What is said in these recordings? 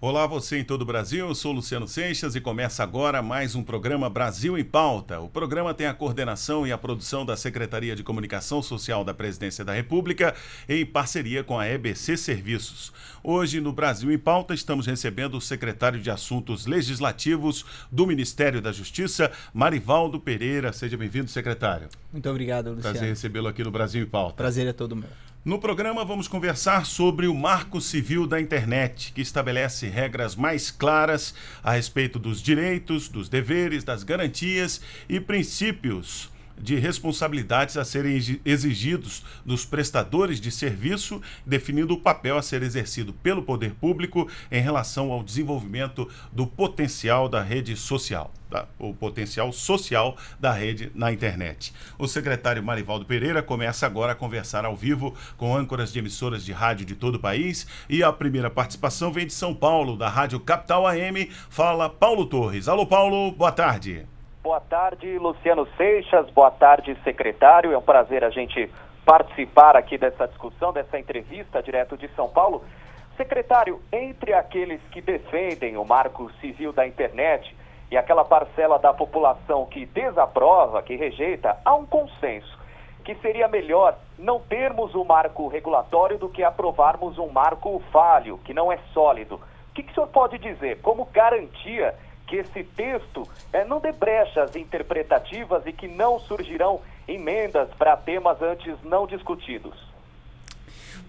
Olá, você em todo o Brasil. Eu sou Luciano Seixas e começa agora mais um programa Brasil em Pauta. O programa tem a coordenação e a produção da Secretaria de Comunicação Social da Presidência da República em parceria com a EBC Serviços. Hoje, no Brasil em Pauta, estamos recebendo o secretário de Assuntos Legislativos do Ministério da Justiça, Marivaldo Pereira. Seja bem-vindo, secretário. Muito obrigado, Luciano. Prazer recebê-lo aqui no Brasil em Pauta. Prazer é todo meu. No programa, vamos conversar sobre o Marco Civil da Internet, que estabelece regras mais claras a respeito dos direitos, dos deveres, das garantias e princípios de responsabilidades a serem exigidos dos prestadores de serviço, definindo o papel a ser exercido pelo poder público em relação ao desenvolvimento do potencial da rede social, tá? o potencial social da rede na internet. O secretário Marivaldo Pereira começa agora a conversar ao vivo com âncoras de emissoras de rádio de todo o país e a primeira participação vem de São Paulo, da Rádio Capital AM, fala Paulo Torres. Alô Paulo, boa tarde. Boa tarde, Luciano Seixas. Boa tarde, secretário. É um prazer a gente participar aqui dessa discussão, dessa entrevista direto de São Paulo. Secretário, entre aqueles que defendem o marco civil da internet e aquela parcela da população que desaprova, que rejeita, há um consenso que seria melhor não termos um marco regulatório do que aprovarmos um marco falho, que não é sólido. O que, que o senhor pode dizer como garantia que esse texto é, não dê brechas interpretativas e que não surgirão emendas para temas antes não discutidos.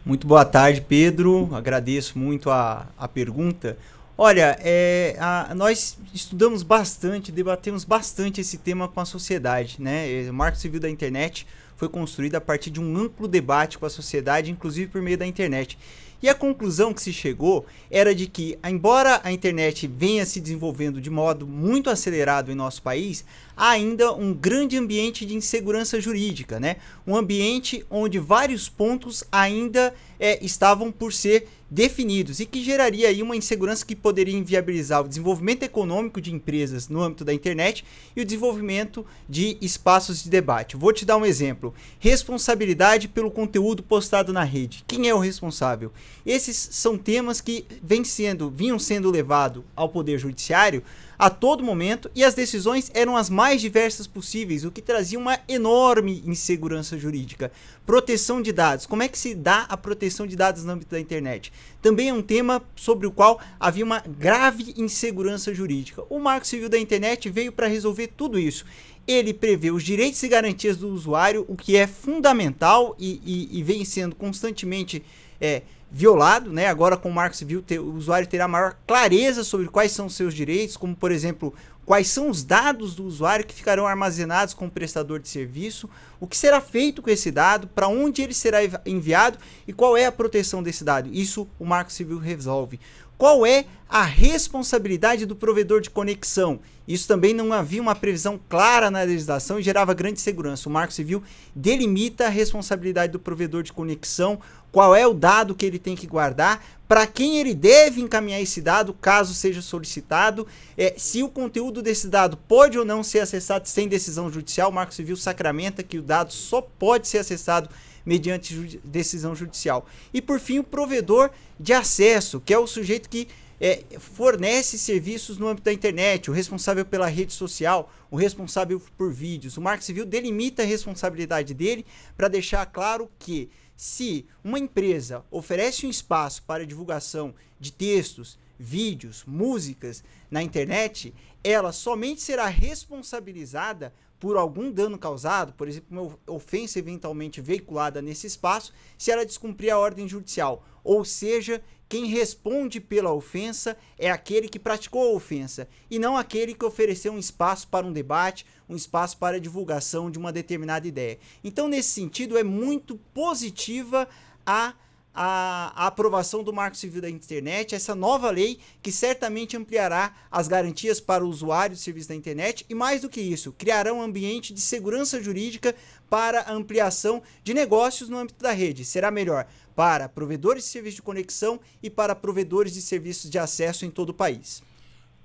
Muito boa tarde, Pedro. Agradeço muito a, a pergunta. Olha, é, a, nós estudamos bastante, debatemos bastante esse tema com a sociedade. Né? É, o Marco Civil da Internet foi construído a partir de um amplo debate com a sociedade, inclusive por meio da internet. E a conclusão que se chegou era de que, embora a internet venha se desenvolvendo de modo muito acelerado em nosso país, ainda um grande ambiente de insegurança jurídica, né? Um ambiente onde vários pontos ainda é, estavam por ser definidos e que geraria aí uma insegurança que poderia inviabilizar o desenvolvimento econômico de empresas no âmbito da internet e o desenvolvimento de espaços de debate. Vou te dar um exemplo. Responsabilidade pelo conteúdo postado na rede. Quem é o responsável? Esses são temas que vêm sendo, vinham sendo levados ao poder judiciário a todo momento e as decisões eram as mais diversas possíveis, o que trazia uma enorme insegurança jurídica. Proteção de dados. Como é que se dá a proteção de dados no âmbito da internet? Também é um tema sobre o qual havia uma grave insegurança jurídica. O Marco Civil da Internet veio para resolver tudo isso ele prevê os direitos e garantias do usuário, o que é fundamental e, e, e vem sendo constantemente é, violado, né? Agora com o Marco Civil, ter, o usuário terá maior clareza sobre quais são os seus direitos, como por exemplo, quais são os dados do usuário que ficarão armazenados com o prestador de serviço, o que será feito com esse dado, para onde ele será enviado e qual é a proteção desse dado. Isso o Marco Civil resolve. Qual é a responsabilidade do provedor de conexão? Isso também não havia uma previsão clara na legislação e gerava grande segurança. O Marco Civil delimita a responsabilidade do provedor de conexão, qual é o dado que ele tem que guardar, para quem ele deve encaminhar esse dado, caso seja solicitado, é, se o conteúdo desse dado pode ou não ser acessado sem decisão judicial. O Marco Civil sacramenta que o dado só pode ser acessado mediante ju decisão judicial. E por fim, o provedor de acesso, que é o sujeito que é, fornece serviços no âmbito da internet, o responsável pela rede social, o responsável por vídeos. O Marco Civil delimita a responsabilidade dele para deixar claro que, se uma empresa oferece um espaço para divulgação de textos, vídeos, músicas na internet, ela somente será responsabilizada por algum dano causado, por exemplo, uma ofensa eventualmente veiculada nesse espaço, se ela descumprir a ordem judicial. Ou seja, quem responde pela ofensa é aquele que praticou a ofensa, e não aquele que ofereceu um espaço para um debate, um espaço para a divulgação de uma determinada ideia. Então, nesse sentido, é muito positiva a a, a, aprovação do Marco Civil da Internet, essa nova lei que certamente ampliará as garantias para o usuário do serviço da internet e, mais do que isso, criará um ambiente de segurança jurídica para ampliação de negócios no âmbito da rede. Será melhor para provedores de serviços de conexão e para provedores de serviços de acesso em todo o país.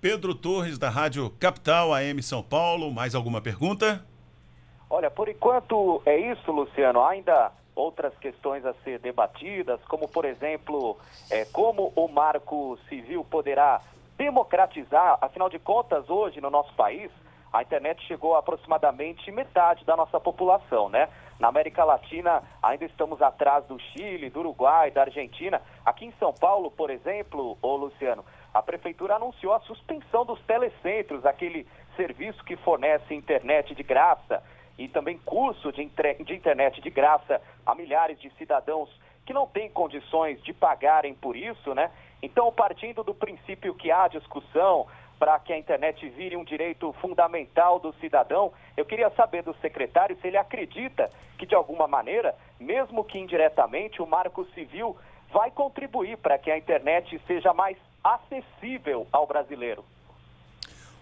Pedro Torres, da Rádio Capital AM São Paulo, mais alguma pergunta? Olha, por enquanto é isso, Luciano. Ainda outras questões a ser debatidas, como, por exemplo, é, como o marco civil poderá democratizar, afinal de contas, hoje no nosso país, a internet chegou a aproximadamente metade da nossa população, né? Na América Latina, ainda estamos atrás do Chile, do Uruguai, da Argentina. Aqui em São Paulo, por exemplo, ô Luciano, a prefeitura anunciou a suspensão dos telecentros, aquele serviço que fornece internet de graça e também curso de, de internet de graça a milhares de cidadãos que não têm condições de pagarem por isso, né? Então, partindo do princípio que há discussão para que a internet vire um direito fundamental do cidadão, eu queria saber do secretário se ele acredita que, de alguma maneira, mesmo que indiretamente, o Marco Civil vai contribuir para que a internet seja mais acessível ao brasileiro.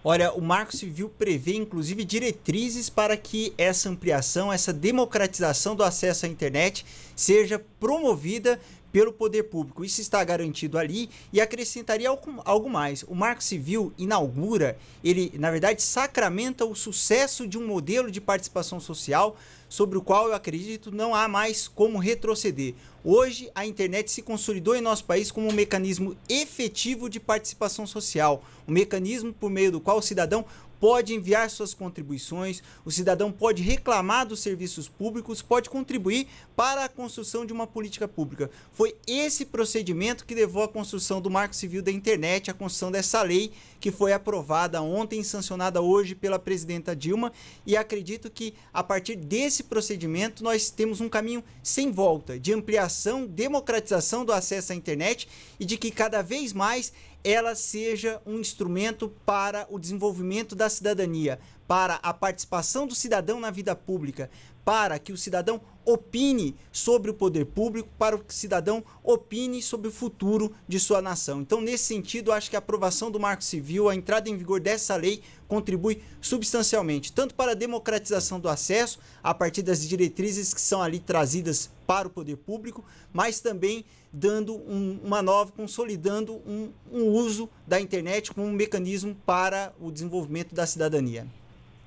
Olha, o Marco Civil prevê inclusive diretrizes para que essa ampliação, essa democratização do acesso à internet seja promovida pelo poder público. Isso está garantido ali e acrescentaria algo mais. O Marco Civil inaugura, ele na verdade sacramenta o sucesso de um modelo de participação social sobre o qual eu acredito não há mais como retroceder. Hoje, a internet se consolidou em nosso país como um mecanismo efetivo de participação social, um mecanismo por meio do qual o cidadão pode enviar suas contribuições, o cidadão pode reclamar dos serviços públicos, pode contribuir para a construção de uma política pública. Foi esse procedimento que levou à construção do Marco Civil da Internet, à construção dessa lei que foi aprovada ontem e sancionada hoje pela presidenta Dilma. E acredito que a partir desse procedimento nós temos um caminho sem volta de ampliação, democratização do acesso à internet e de que cada vez mais ela seja um instrumento para o desenvolvimento da cidadania, para a participação do cidadão na vida pública, para que o cidadão opine sobre o poder público, para que o cidadão opine sobre o futuro de sua nação. Então, nesse sentido, acho que a aprovação do Marco Civil, a entrada em vigor dessa lei, contribui substancialmente, tanto para a democratização do acesso, a partir das diretrizes que são ali trazidas para o poder público, mas também dando um, uma nova, consolidando um, um uso da internet como um mecanismo para o desenvolvimento da cidadania.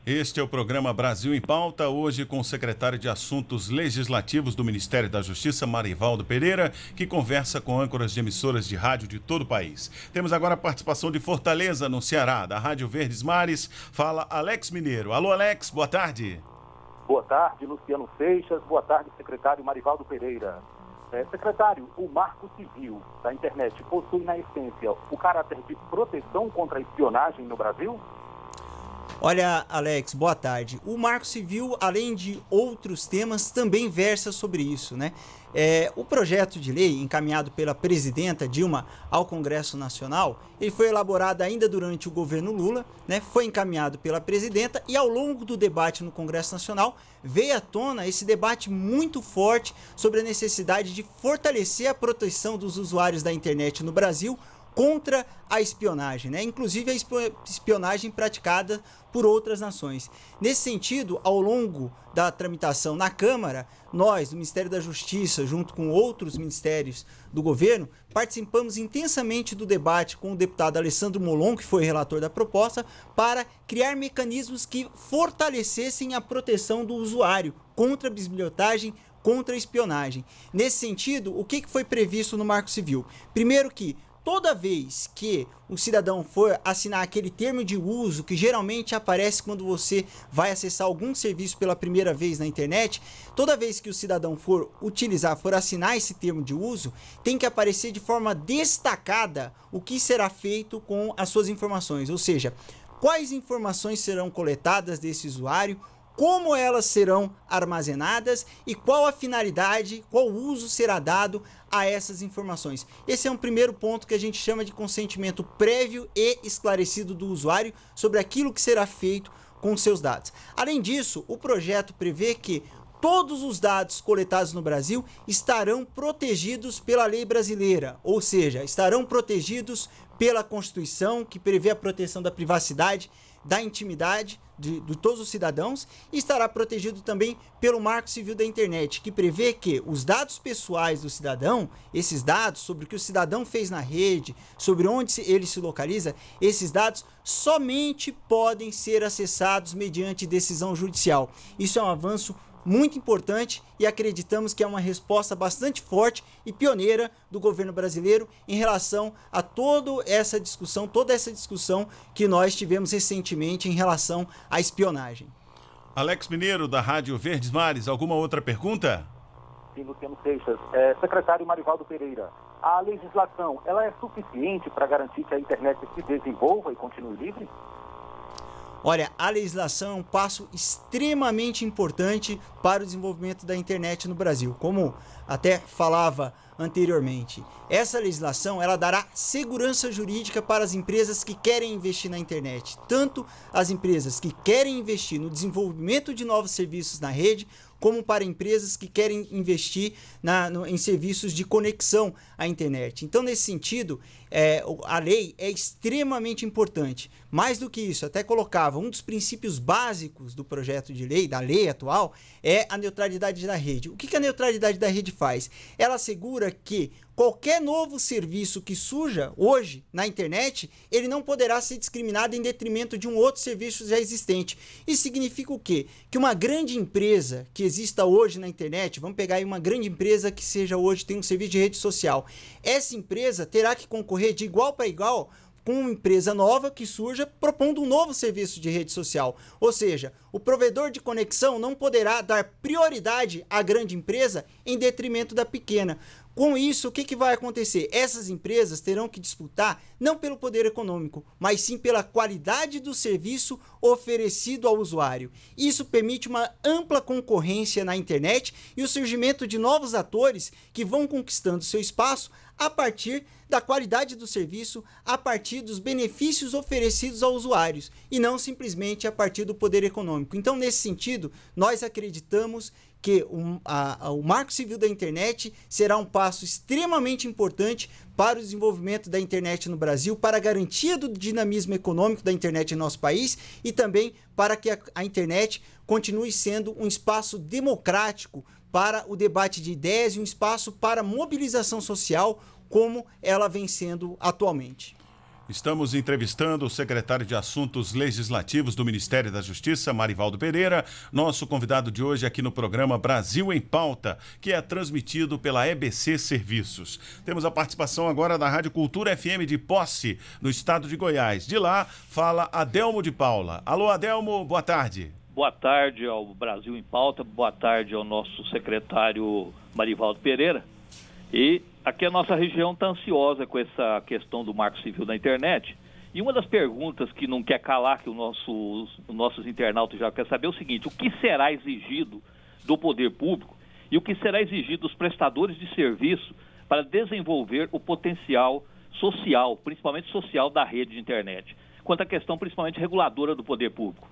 Este é o programa Brasil em Pauta, hoje com o secretário de Assuntos Legislativos do Ministério da Justiça, Marivaldo Pereira, que conversa com âncoras de emissoras de rádio de todo o país. Temos agora a participação de Fortaleza, no Ceará, da Rádio Verdes Mares. Fala Alex Mineiro. Alô, Alex, boa tarde. Boa tarde, Luciano Seixas. Boa tarde, secretário Marivaldo Pereira. É, secretário, o marco civil da internet possui, na essência, o caráter de proteção contra a espionagem no Brasil? Olha, Alex, boa tarde. O Marco Civil, além de outros temas, também versa sobre isso, né? É, o projeto de lei encaminhado pela presidenta Dilma ao Congresso Nacional, ele foi elaborado ainda durante o governo Lula, né? Foi encaminhado pela presidenta e ao longo do debate no Congresso Nacional veio à tona esse debate muito forte sobre a necessidade de fortalecer a proteção dos usuários da internet no Brasil contra a espionagem, né? inclusive a espionagem praticada por outras nações. Nesse sentido, ao longo da tramitação na Câmara, nós, do Ministério da Justiça, junto com outros ministérios do governo, participamos intensamente do debate com o deputado Alessandro Molon, que foi relator da proposta, para criar mecanismos que fortalecessem a proteção do usuário contra a bisbilhotagem, contra a espionagem. Nesse sentido, o que foi previsto no Marco Civil? Primeiro que toda vez que um cidadão for assinar aquele termo de uso que geralmente aparece quando você vai acessar algum serviço pela primeira vez na internet, toda vez que o cidadão for utilizar, for assinar esse termo de uso, tem que aparecer de forma destacada o que será feito com as suas informações, ou seja, quais informações serão coletadas desse usuário, como elas serão armazenadas e qual a finalidade, qual uso será dado a essas informações. Esse é um primeiro ponto que a gente chama de consentimento prévio e esclarecido do usuário sobre aquilo que será feito com seus dados. Além disso, o projeto prevê que todos os dados coletados no Brasil estarão protegidos pela lei brasileira, ou seja, estarão protegidos pela Constituição, que prevê a proteção da privacidade, da intimidade de, de, todos os cidadãos e estará protegido também pelo Marco Civil da Internet, que prevê que os dados pessoais do cidadão, esses dados sobre o que o cidadão fez na rede, sobre onde ele se localiza, esses dados somente podem ser acessados mediante decisão judicial. Isso é um avanço muito importante e acreditamos que é uma resposta bastante forte e pioneira do governo brasileiro em relação a toda essa discussão, toda essa discussão que nós tivemos recentemente em relação à espionagem. Alex Mineiro, da Rádio Verdes Mares, alguma outra pergunta? Sim, Luciano Seixas. É, secretário Marivaldo Pereira, a legislação ela é suficiente para garantir que a internet se desenvolva e continue livre? Olha, a legislação é um passo extremamente importante para o desenvolvimento da internet no Brasil, como até falava anteriormente. Essa legislação ela dará segurança jurídica para as empresas que querem investir na internet, tanto as empresas que querem investir no desenvolvimento de novos serviços na rede, como para empresas que querem investir na, no, em serviços de conexão à internet. Então, nesse sentido, é, a lei é extremamente importante. Mais do que isso, até colocava um dos princípios básicos do projeto de lei, da lei atual, é a neutralidade da rede. O que, que a neutralidade da rede faz? Ela assegura que qualquer novo serviço que surja hoje na internet, ele não poderá ser discriminado em detrimento de um outro serviço já existente. Isso significa o quê? Que uma grande empresa que exista hoje na internet, vamos pegar aí uma grande empresa que seja hoje tem um serviço de rede social. Essa empresa terá que concorrer de igual para igual com uma empresa nova que surja propondo um novo serviço de rede social. Ou seja, o provedor de conexão não poderá dar prioridade à grande empresa em detrimento da pequena. Com isso, o que, que vai acontecer? Essas empresas terão que disputar não pelo poder econômico, mas sim pela qualidade do serviço oferecido ao usuário. Isso permite uma ampla concorrência na internet e o surgimento de novos atores que vão conquistando seu espaço a partir da qualidade do serviço, a partir dos benefícios oferecidos aos usuários e não simplesmente a partir do poder econômico. Então, nesse sentido, nós acreditamos que a, a, o marco civil da internet será um passo extremamente importante para o desenvolvimento da internet no Brasil, para a garantia do dinamismo econômico da internet em nosso país e também para que a, a internet continue sendo um espaço democrático para o debate de ideias e um espaço para mobilização social como ela vem sendo atualmente. Estamos entrevistando o secretário de Assuntos Legislativos do Ministério da Justiça, Marivaldo Pereira, nosso convidado de hoje aqui no programa Brasil em Pauta, que é transmitido pela EBC Serviços. Temos a participação agora da Rádio Cultura FM de Posse, no estado de Goiás. De lá, fala Adelmo de Paula. Alô, Adelmo, boa tarde. Boa tarde ao Brasil em Pauta, boa tarde ao nosso secretário Marivaldo Pereira. E aqui a nossa região está ansiosa com essa questão do marco civil da internet. E uma das perguntas que não quer calar, que nosso, os nossos internautas já querem saber, é o seguinte: o que será exigido do poder público e o que será exigido dos prestadores de serviço para desenvolver o potencial social, principalmente social, da rede de internet? Quanto à questão principalmente reguladora do poder público.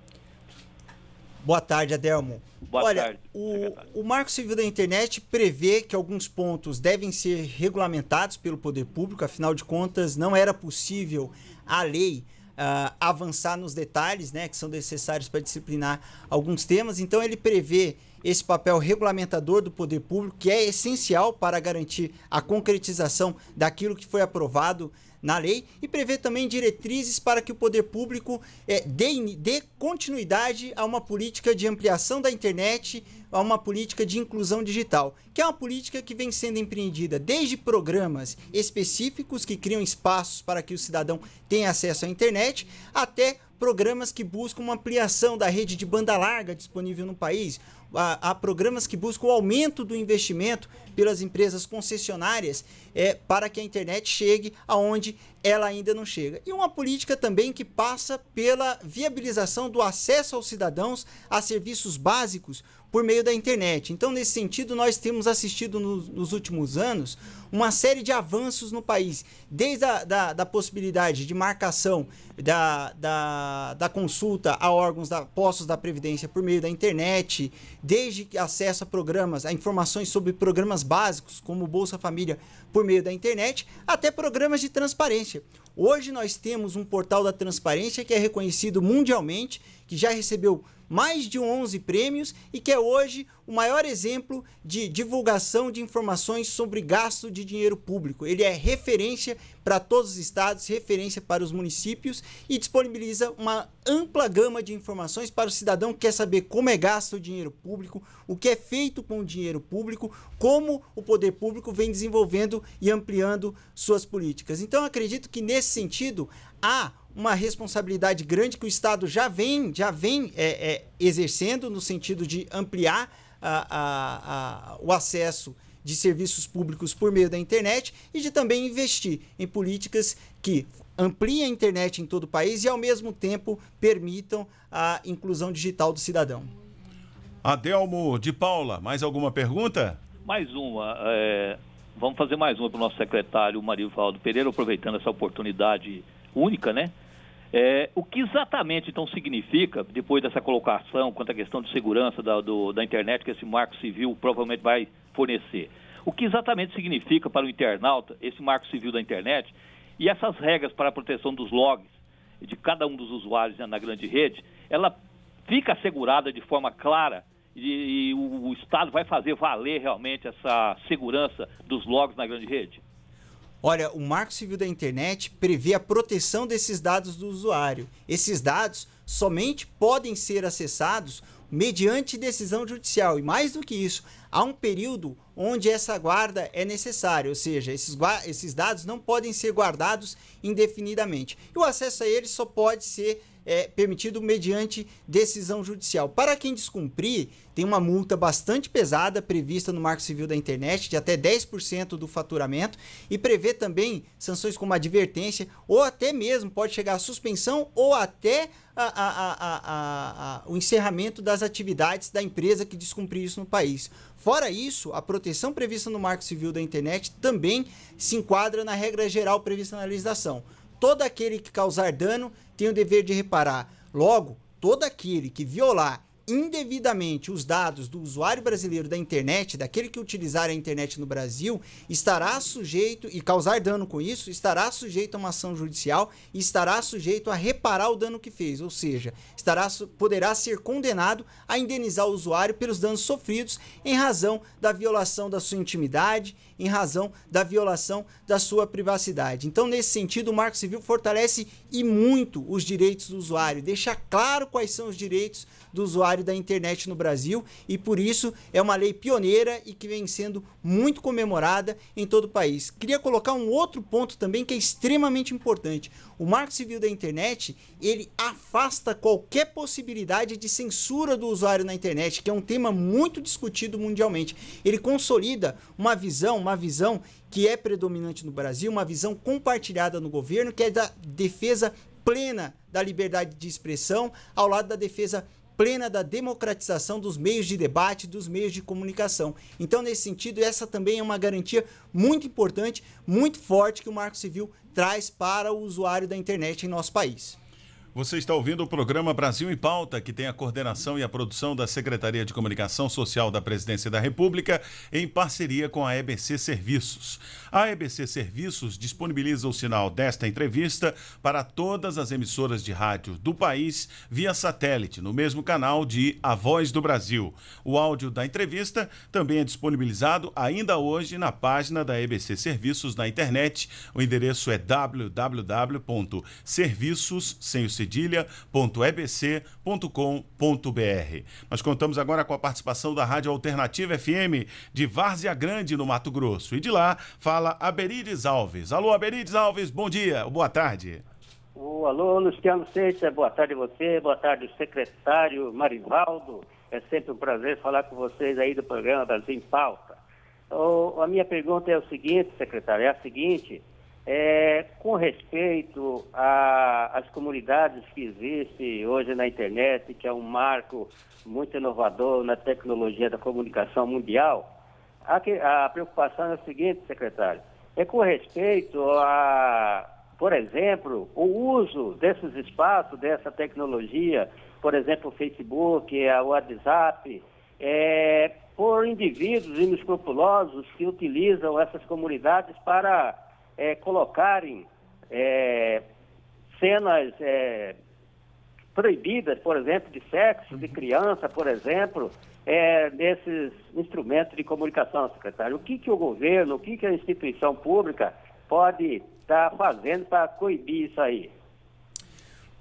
Boa tarde, Adelmo. Boa Olha, tarde. O, o Marco Civil da Internet prevê que alguns pontos devem ser regulamentados pelo poder público, afinal de contas, não era possível a lei uh, avançar nos detalhes né, que são necessários para disciplinar alguns temas. Então, ele prevê esse papel regulamentador do poder público, que é essencial para garantir a concretização daquilo que foi aprovado na lei e prevê também diretrizes para que o poder público é, dê, dê continuidade a uma política de ampliação da internet, a uma política de inclusão digital, que é uma política que vem sendo empreendida desde programas específicos que criam espaços para que o cidadão tenha acesso à internet, até programas que buscam uma ampliação da rede de banda larga disponível no país, há, há programas que buscam o aumento do investimento pelas empresas concessionárias é, para que a internet chegue aonde ela ainda não chega. E uma política também que passa pela viabilização do acesso aos cidadãos a serviços básicos por meio da internet. Então, nesse sentido, nós temos assistido no, nos últimos anos uma série de avanços no país, desde a da, da possibilidade de marcação da, da, da consulta a órgãos da, postos da Previdência por meio da internet, desde acesso a programas, a informações sobre programas básicos como Bolsa Família por meio da internet, até programas de transparência. Hoje nós temos um portal da transparência que é reconhecido mundialmente, que já recebeu mais de 11 prêmios e que é hoje o maior exemplo de divulgação de informações sobre gasto de dinheiro público. Ele é referência para todos os estados, referência para os municípios e disponibiliza uma ampla gama de informações para o cidadão que quer saber como é gasto o dinheiro público, o que é feito com o dinheiro público, como o poder público vem desenvolvendo e ampliando suas políticas. Então acredito que nesse sentido há uma responsabilidade grande que o Estado já vem, já vem é, é, exercendo no sentido de ampliar a, a, a, o acesso de serviços públicos por meio da internet e de também investir em políticas que ampliem a internet em todo o país e, ao mesmo tempo, permitam a inclusão digital do cidadão. Adelmo de Paula, mais alguma pergunta? Mais uma. É... Vamos fazer mais uma para o nosso secretário Marivaldo Pereira, aproveitando essa oportunidade única, né? É, o que exatamente então significa, depois dessa colocação quanto à questão de segurança da, do, da internet que esse marco civil provavelmente vai fornecer? O que exatamente significa para o internauta esse marco civil da internet e essas regras para a proteção dos logs de cada um dos usuários né, na grande rede, ela fica assegurada de forma clara e, e o, o Estado vai fazer valer realmente essa segurança dos logs na grande rede? Olha, o Marco Civil da Internet prevê a proteção desses dados do usuário. Esses dados somente podem ser acessados mediante decisão judicial. E mais do que isso, há um período onde essa guarda é necessária, ou seja, esses, esses dados não podem ser guardados indefinidamente. E o acesso a eles só pode ser é permitido mediante decisão judicial. Para quem descumprir, tem uma multa bastante pesada prevista no Marco Civil da Internet, de até 10% do faturamento, e prevê também sanções como advertência, ou até mesmo pode chegar à suspensão ou até a, a, a, o encerramento das atividades da empresa que descumprir isso no país. Fora isso, a proteção prevista no Marco Civil da Internet também se enquadra na regra geral prevista na legislação todo aquele que causar dano tem o dever de reparar. Logo, todo aquele que violar indevidamente os dados do usuário brasileiro da internet, daquele que utilizar a internet no Brasil, estará sujeito e causar dano com isso, estará sujeito a uma ação judicial e estará sujeito a reparar o dano que fez, ou seja, estará poderá ser condenado a indenizar o usuário pelos danos sofridos em razão da violação da sua intimidade, em razão da violação da sua privacidade. Então, nesse sentido, o Marco Civil fortalece e muito os direitos do usuário, deixa claro quais são os direitos do usuário da internet no Brasil e por isso é uma lei pioneira e que vem sendo muito comemorada em todo o país. Queria colocar um outro ponto também que é extremamente importante. O Marco Civil da Internet, ele afasta qualquer possibilidade de censura do usuário na internet, que é um tema muito discutido mundialmente. Ele consolida uma visão uma visão que é predominante no Brasil, uma visão compartilhada no governo, que é da defesa plena da liberdade de expressão, ao lado da defesa plena da democratização dos meios de debate, dos meios de comunicação. Então, nesse sentido, essa também é uma garantia muito importante, muito forte que o Marco Civil traz para o usuário da internet em nosso país. Você está ouvindo o programa Brasil em Pauta, que tem a coordenação e a produção da Secretaria de Comunicação Social da Presidência da República, em parceria com a EBC Serviços. A EBC Serviços disponibiliza o sinal desta entrevista para todas as emissoras de rádio do país via satélite, no mesmo canal de A Voz do Brasil. O áudio da entrevista também é disponibilizado ainda hoje na página da EBC Serviços na internet. O endereço é www.serviços cedilha.ebc.com.br. Nós contamos agora com a participação da Rádio Alternativa FM de Várzea Grande, no Mato Grosso. E de lá fala Aberides Alves. Alô, Aberides Alves, bom dia, boa tarde. O alô, Luciano Seixas, boa tarde a você, boa tarde secretário Marivaldo. É sempre um prazer falar com vocês aí do programa Brasil em Pauta. O, a minha pergunta é o seguinte, secretário, é a seguinte, é, com respeito às comunidades que existem hoje na internet, que é um marco muito inovador na tecnologia da comunicação mundial, a, a preocupação é a seguinte, secretário, é com respeito a, por exemplo, o uso desses espaços, dessa tecnologia, por exemplo, o Facebook, o WhatsApp, é, por indivíduos inescrupulosos que utilizam essas comunidades para é, colocarem é, cenas é, proibidas, por exemplo, de sexo, de uhum. criança, por exemplo, é, nesses instrumentos de comunicação, secretário. O que, que o governo, o que, que a instituição pública pode estar tá fazendo para coibir isso aí?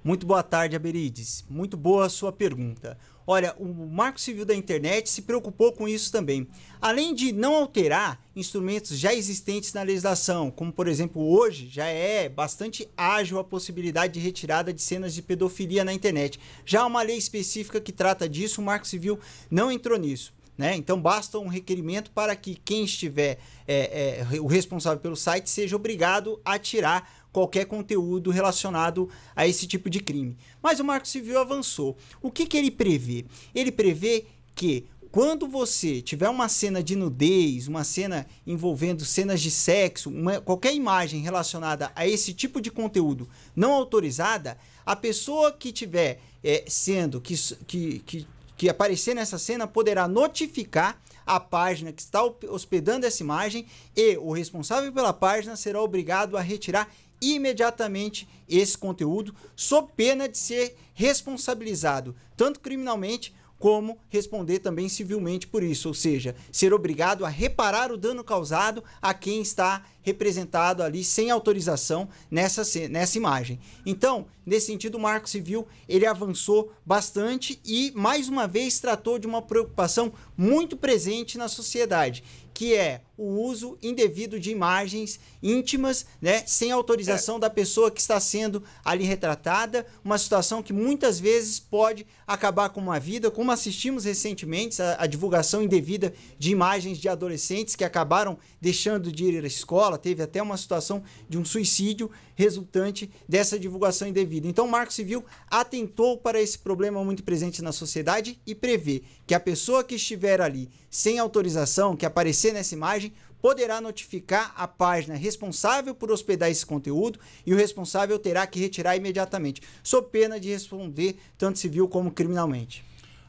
Muito boa tarde, Aberides. Muito boa a sua pergunta. Olha, o Marco Civil da Internet se preocupou com isso também. Além de não alterar instrumentos já existentes na legislação, como por exemplo hoje já é bastante ágil a possibilidade de retirada de cenas de pedofilia na internet. Já há uma lei específica que trata disso, o Marco Civil não entrou nisso. Né? Então basta um requerimento para que quem estiver é, é, o responsável pelo site seja obrigado a tirar qualquer conteúdo relacionado a esse tipo de crime. Mas o Marco Civil avançou. O que, que ele prevê? Ele prevê que quando você tiver uma cena de nudez, uma cena envolvendo cenas de sexo, uma, qualquer imagem relacionada a esse tipo de conteúdo não autorizada, a pessoa que tiver é, sendo que, que, que, que aparecer nessa cena poderá notificar a página que está hospedando essa imagem e o responsável pela página será obrigado a retirar imediatamente esse conteúdo, sob pena de ser responsabilizado, tanto criminalmente como responder também civilmente por isso, ou seja, ser obrigado a reparar o dano causado a quem está representado ali sem autorização nessa, nessa imagem. Então, nesse sentido, o Marco Civil ele avançou bastante e mais uma vez tratou de uma preocupação muito presente na sociedade que é o uso indevido de imagens íntimas, né, sem autorização é. da pessoa que está sendo ali retratada, uma situação que muitas vezes pode acabar com uma vida, como assistimos recentemente a, a divulgação indevida de imagens de adolescentes que acabaram deixando de ir à escola, teve até uma situação de um suicídio resultante dessa divulgação indevida. Então, o Marco Civil atentou para esse problema muito presente na sociedade e prevê que a pessoa que estiver ali sem autorização, que aparecer aparecer nessa imagem poderá notificar a página responsável por hospedar esse conteúdo e o responsável terá que retirar imediatamente, sob pena de responder tanto civil como criminalmente.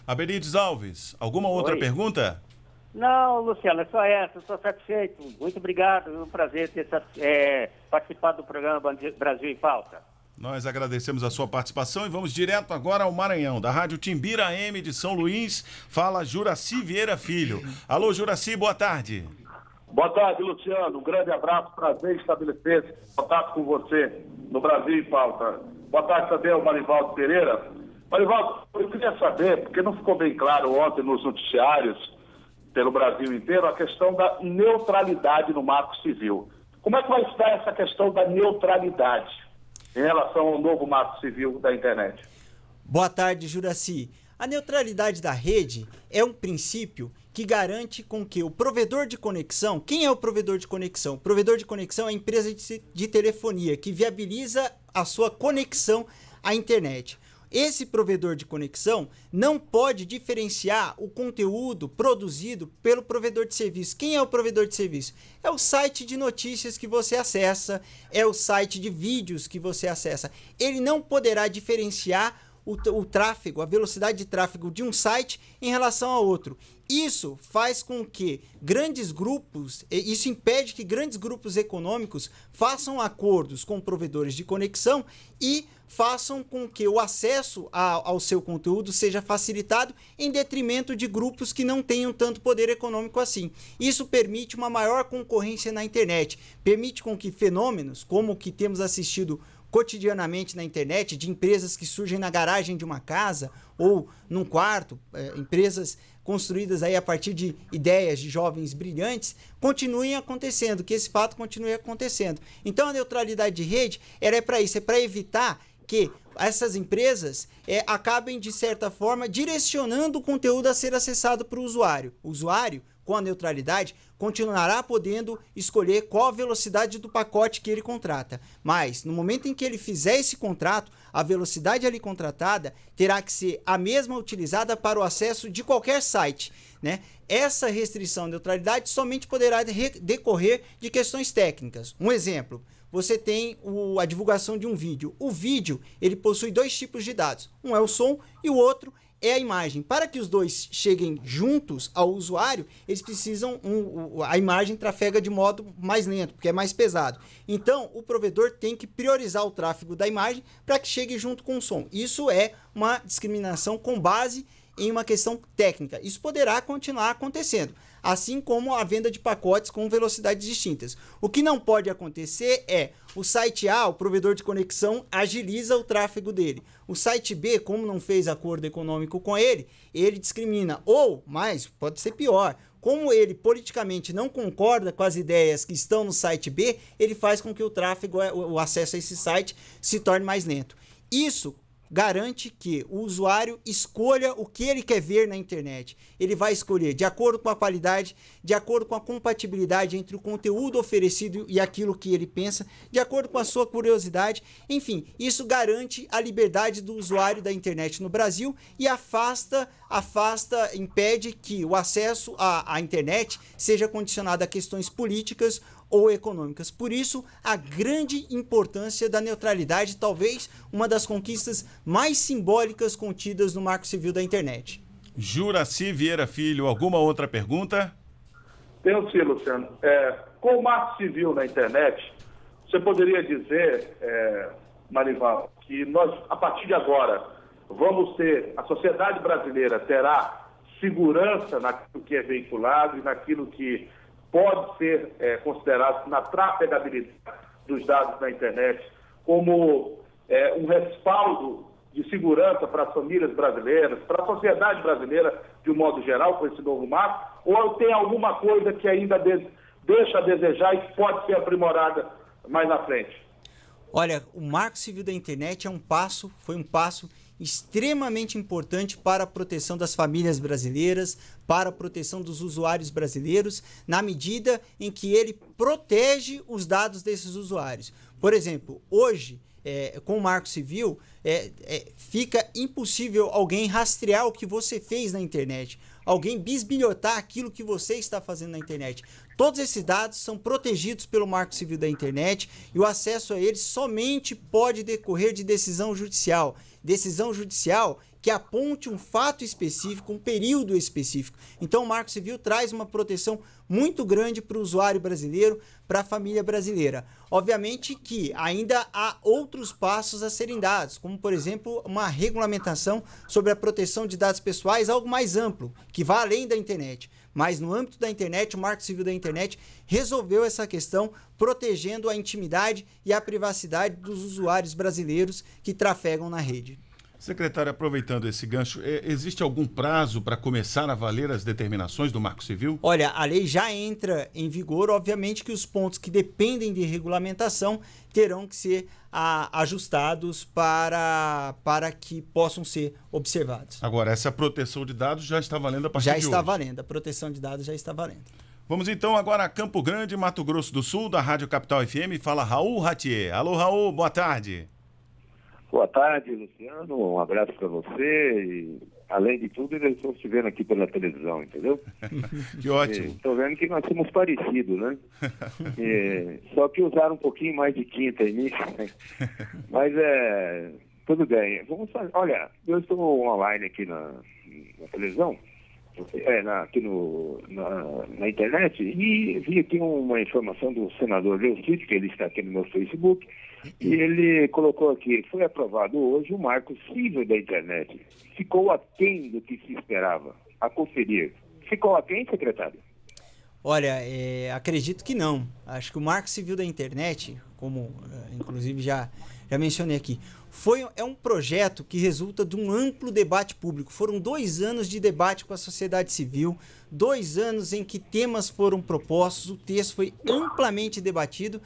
Abelides Alves, alguma outra pergunta? Não, Luciano, é só essa, estou satisfeito. Muito obrigado, é um prazer ter é, participado do programa Brasil em Falta. Nós agradecemos a sua participação e vamos direto agora ao Maranhão, da Rádio Timbira M de São Luís. Fala Juraci Vieira Filho. Alô, Juraci, boa tarde. Boa tarde, Luciano. Um grande abraço, prazer estabelecer contato com você no Brasil em pauta. Boa tarde também ao Marivaldo Pereira. Marivaldo, eu queria saber, porque não ficou bem claro ontem nos noticiários, pelo Brasil inteiro, a questão da neutralidade no marco civil. Como é que vai estar essa questão da neutralidade? em relação ao novo marco civil da internet. Boa tarde, Juraci. A neutralidade da rede é um princípio que garante com que o provedor de conexão, quem é o provedor de conexão? O provedor de conexão é a empresa de, de telefonia que viabiliza a sua conexão à internet. Esse provedor de conexão não pode diferenciar o conteúdo produzido pelo provedor de serviço. Quem é o provedor de serviço? É o site de notícias que você acessa, é o site de vídeos que você acessa. Ele não poderá diferenciar o, o, tráfego, a velocidade de tráfego de um site em relação a outro. Isso faz com que grandes grupos, isso impede que grandes grupos econômicos façam acordos com provedores de conexão e façam com que o acesso a, ao seu conteúdo seja facilitado em detrimento de grupos que não tenham tanto poder econômico assim. Isso permite uma maior concorrência na internet, permite com que fenômenos como o que temos assistido cotidianamente na internet, de empresas que surgem na garagem de uma casa ou num quarto, é, empresas construídas aí a partir de ideias de jovens brilhantes, continuem acontecendo, que esse fato continue acontecendo. Então a neutralidade de rede era é para isso, é para evitar que essas empresas é, acabem, de certa forma, direcionando o conteúdo a ser acessado para o usuário. O usuário, com a neutralidade, continuará podendo escolher qual a velocidade do pacote que ele contrata. Mas, no momento em que ele fizer esse contrato, a velocidade ali contratada terá que ser a mesma utilizada para o acesso de qualquer site. Né? Essa restrição de neutralidade somente poderá decorrer de questões técnicas. Um exemplo você tem o, a divulgação de um vídeo. O vídeo, ele possui dois tipos de dados. Um é o som e o outro é a imagem. Para que os dois cheguem juntos ao usuário, eles precisam um, a imagem trafega de modo mais lento, porque é mais pesado. Então, o provedor tem que priorizar o tráfego da imagem para que chegue junto com o som. Isso é uma discriminação com base em uma questão técnica. Isso poderá continuar acontecendo assim como a venda de pacotes com velocidades distintas. O que não pode acontecer é o site A, o provedor de conexão, agiliza o tráfego dele. O site B, como não fez acordo econômico com ele, ele discrimina. Ou, mais, pode ser pior, como ele politicamente não concorda com as ideias que estão no site B, ele faz com que o tráfego, o acesso a esse site, se torne mais lento. Isso garante que o usuário escolha o que ele quer ver na internet. Ele vai escolher de acordo com a qualidade, de acordo com a compatibilidade entre o conteúdo oferecido e aquilo que ele pensa, de acordo com a sua curiosidade. Enfim, isso garante a liberdade do usuário da internet no Brasil e afasta, afasta, impede que o acesso à, à internet seja condicionado a questões políticas ou econômicas. Por isso, a grande importância da neutralidade, talvez uma das conquistas mais simbólicas contidas no Marco Civil da Internet. Juraci Vieira Filho, alguma outra pergunta? Tenho sim, Luciano. É, com o Marco Civil na internet, você poderia dizer, é, Marival, que nós, a partir de agora, vamos ter, a sociedade brasileira terá segurança naquilo que é veiculado e naquilo que pode ser é, considerado na trafegabilidade dos dados na internet como é, um respaldo de segurança para as famílias brasileiras, para a sociedade brasileira de um modo geral com esse novo marco, ou tem alguma coisa que ainda deixa a desejar e pode ser aprimorada mais na frente? Olha, o Marco Civil da Internet é um passo, foi um passo extremamente importante para a proteção das famílias brasileiras, para a proteção dos usuários brasileiros, na medida em que ele protege os dados desses usuários. Por exemplo, hoje é, com o Marco Civil, é, é, fica impossível alguém rastrear o que você fez na internet, alguém bisbilhotar aquilo que você está fazendo na internet. Todos esses dados são protegidos pelo Marco Civil da Internet e o acesso a eles somente pode decorrer de decisão judicial. Decisão judicial que aponte um fato específico, um período específico. Então, o Marco Civil traz uma proteção muito grande para o usuário brasileiro, para a família brasileira. Obviamente que ainda há outros passos a serem dados, como, por exemplo, uma regulamentação sobre a proteção de dados pessoais, algo mais amplo, que vá além da internet. Mas no âmbito da internet, o Marco Civil da Internet resolveu essa questão protegendo a intimidade e a privacidade dos usuários brasileiros que trafegam na rede. Secretário, aproveitando esse gancho, é, existe algum prazo para começar a valer as determinações do Marco Civil? Olha, a lei já entra em vigor, obviamente que os pontos que dependem de regulamentação terão que ser a, ah, ajustados para, para que possam ser observados. Agora, essa proteção de dados já está valendo a partir já de hoje? Já está valendo, a proteção de dados já está valendo. Vamos então agora a Campo Grande, Mato Grosso do Sul, da Rádio Capital FM. Fala Raul Ratier. Alô, Raul, boa tarde. Boa tarde, Luciano. Um abraço para você. E, além de tudo, eles estão te vendo aqui pela televisão, entendeu? que ótimo. Estou vendo que nós somos parecidos, né? e, é, só que usaram um pouquinho mais de quinta em mim. Mas é. Tudo bem. Vamos fazer. Olha, eu estou online aqui na, na televisão, é, na, aqui no, na, na, internet, e vi aqui uma informação do senador Leocídio, que ele está aqui no meu Facebook e ele colocou aqui, foi aprovado hoje o marco civil da internet. Ficou aquém do que se esperava. A conferir. Ficou aquém, secretário? Olha, é, acredito que não. Acho que o marco civil da internet, como eh, inclusive já, já mencionei aqui, foi, é um projeto que resulta de um amplo debate público. Foram dois anos de debate com a sociedade civil, dois anos em que temas foram propostos, o texto foi amplamente debatido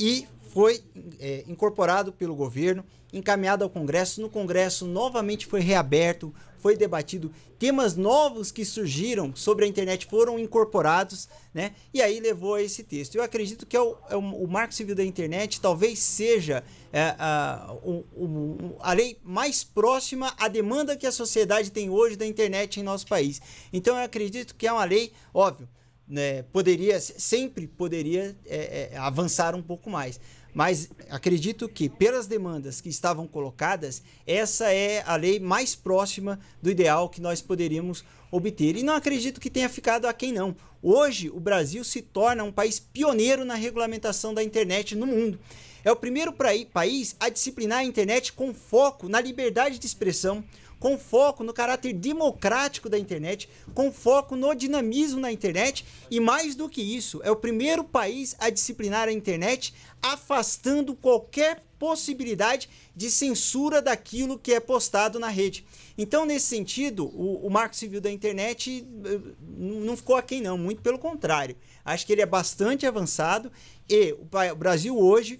e foi é, incorporado pelo governo, encaminhado ao Congresso. No Congresso, novamente foi reaberto, foi debatido. Temas novos que surgiram sobre a internet foram incorporados, né? E aí levou a esse texto. Eu acredito que é o, é o, o Marco Civil da Internet talvez seja é, a, o, a lei mais próxima à demanda que a sociedade tem hoje da internet em nosso país. Então, eu acredito que é uma lei, óbvio. Né, poderia sempre poderia é, é, avançar um pouco mais mas acredito que, pelas demandas que estavam colocadas, essa é a lei mais próxima do ideal que nós poderíamos obter. E não acredito que tenha ficado a quem não. Hoje, o Brasil se torna um país pioneiro na regulamentação da internet no mundo. É o primeiro país a disciplinar a internet com foco na liberdade de expressão, com foco no caráter democrático da internet, com foco no dinamismo na internet e mais do que isso, é o primeiro país a disciplinar a internet, afastando qualquer possibilidade de censura daquilo que é postado na rede. Então, nesse sentido, o, o Marco Civil da Internet eh, não ficou aquém, não, muito pelo contrário. Acho que ele é bastante avançado e o Brasil hoje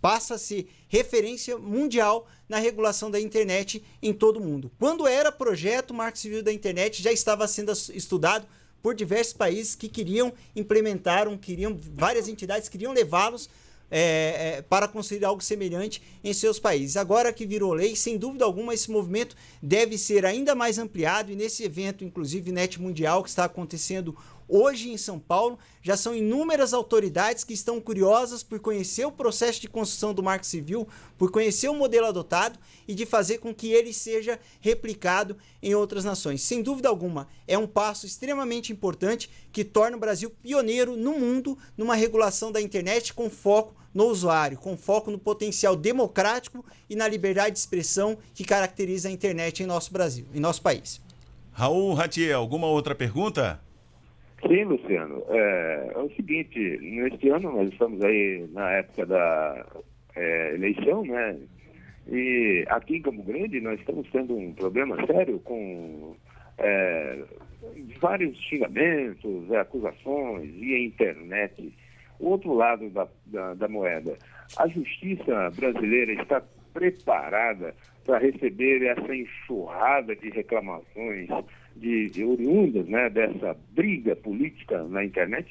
passa-se referência mundial na regulação da internet em todo o mundo. Quando era projeto, o Marco Civil da Internet já estava sendo estudado por diversos países que queriam implementar, queriam várias entidades queriam levá-los é, é, para construir algo semelhante em seus países. Agora que virou lei, sem dúvida alguma, esse movimento deve ser ainda mais ampliado e nesse evento, inclusive NET Mundial, que está acontecendo Hoje, em São Paulo, já são inúmeras autoridades que estão curiosas por conhecer o processo de construção do Marco Civil, por conhecer o modelo adotado e de fazer com que ele seja replicado em outras nações. Sem dúvida alguma, é um passo extremamente importante que torna o Brasil pioneiro no mundo numa regulação da internet com foco no usuário, com foco no potencial democrático e na liberdade de expressão que caracteriza a internet em nosso Brasil, em nosso país. Raul Ratier, alguma outra pergunta? Sim, Luciano. É, é o seguinte, neste ano nós estamos aí na época da é, eleição, né? E aqui em Campo Grande nós estamos tendo um problema sério com é, vários xingamentos, é, acusações e a internet. O outro lado da, da, da moeda, a justiça brasileira está preparada para receber essa enxurrada de reclamações de, de oriundas né, dessa briga política na internet?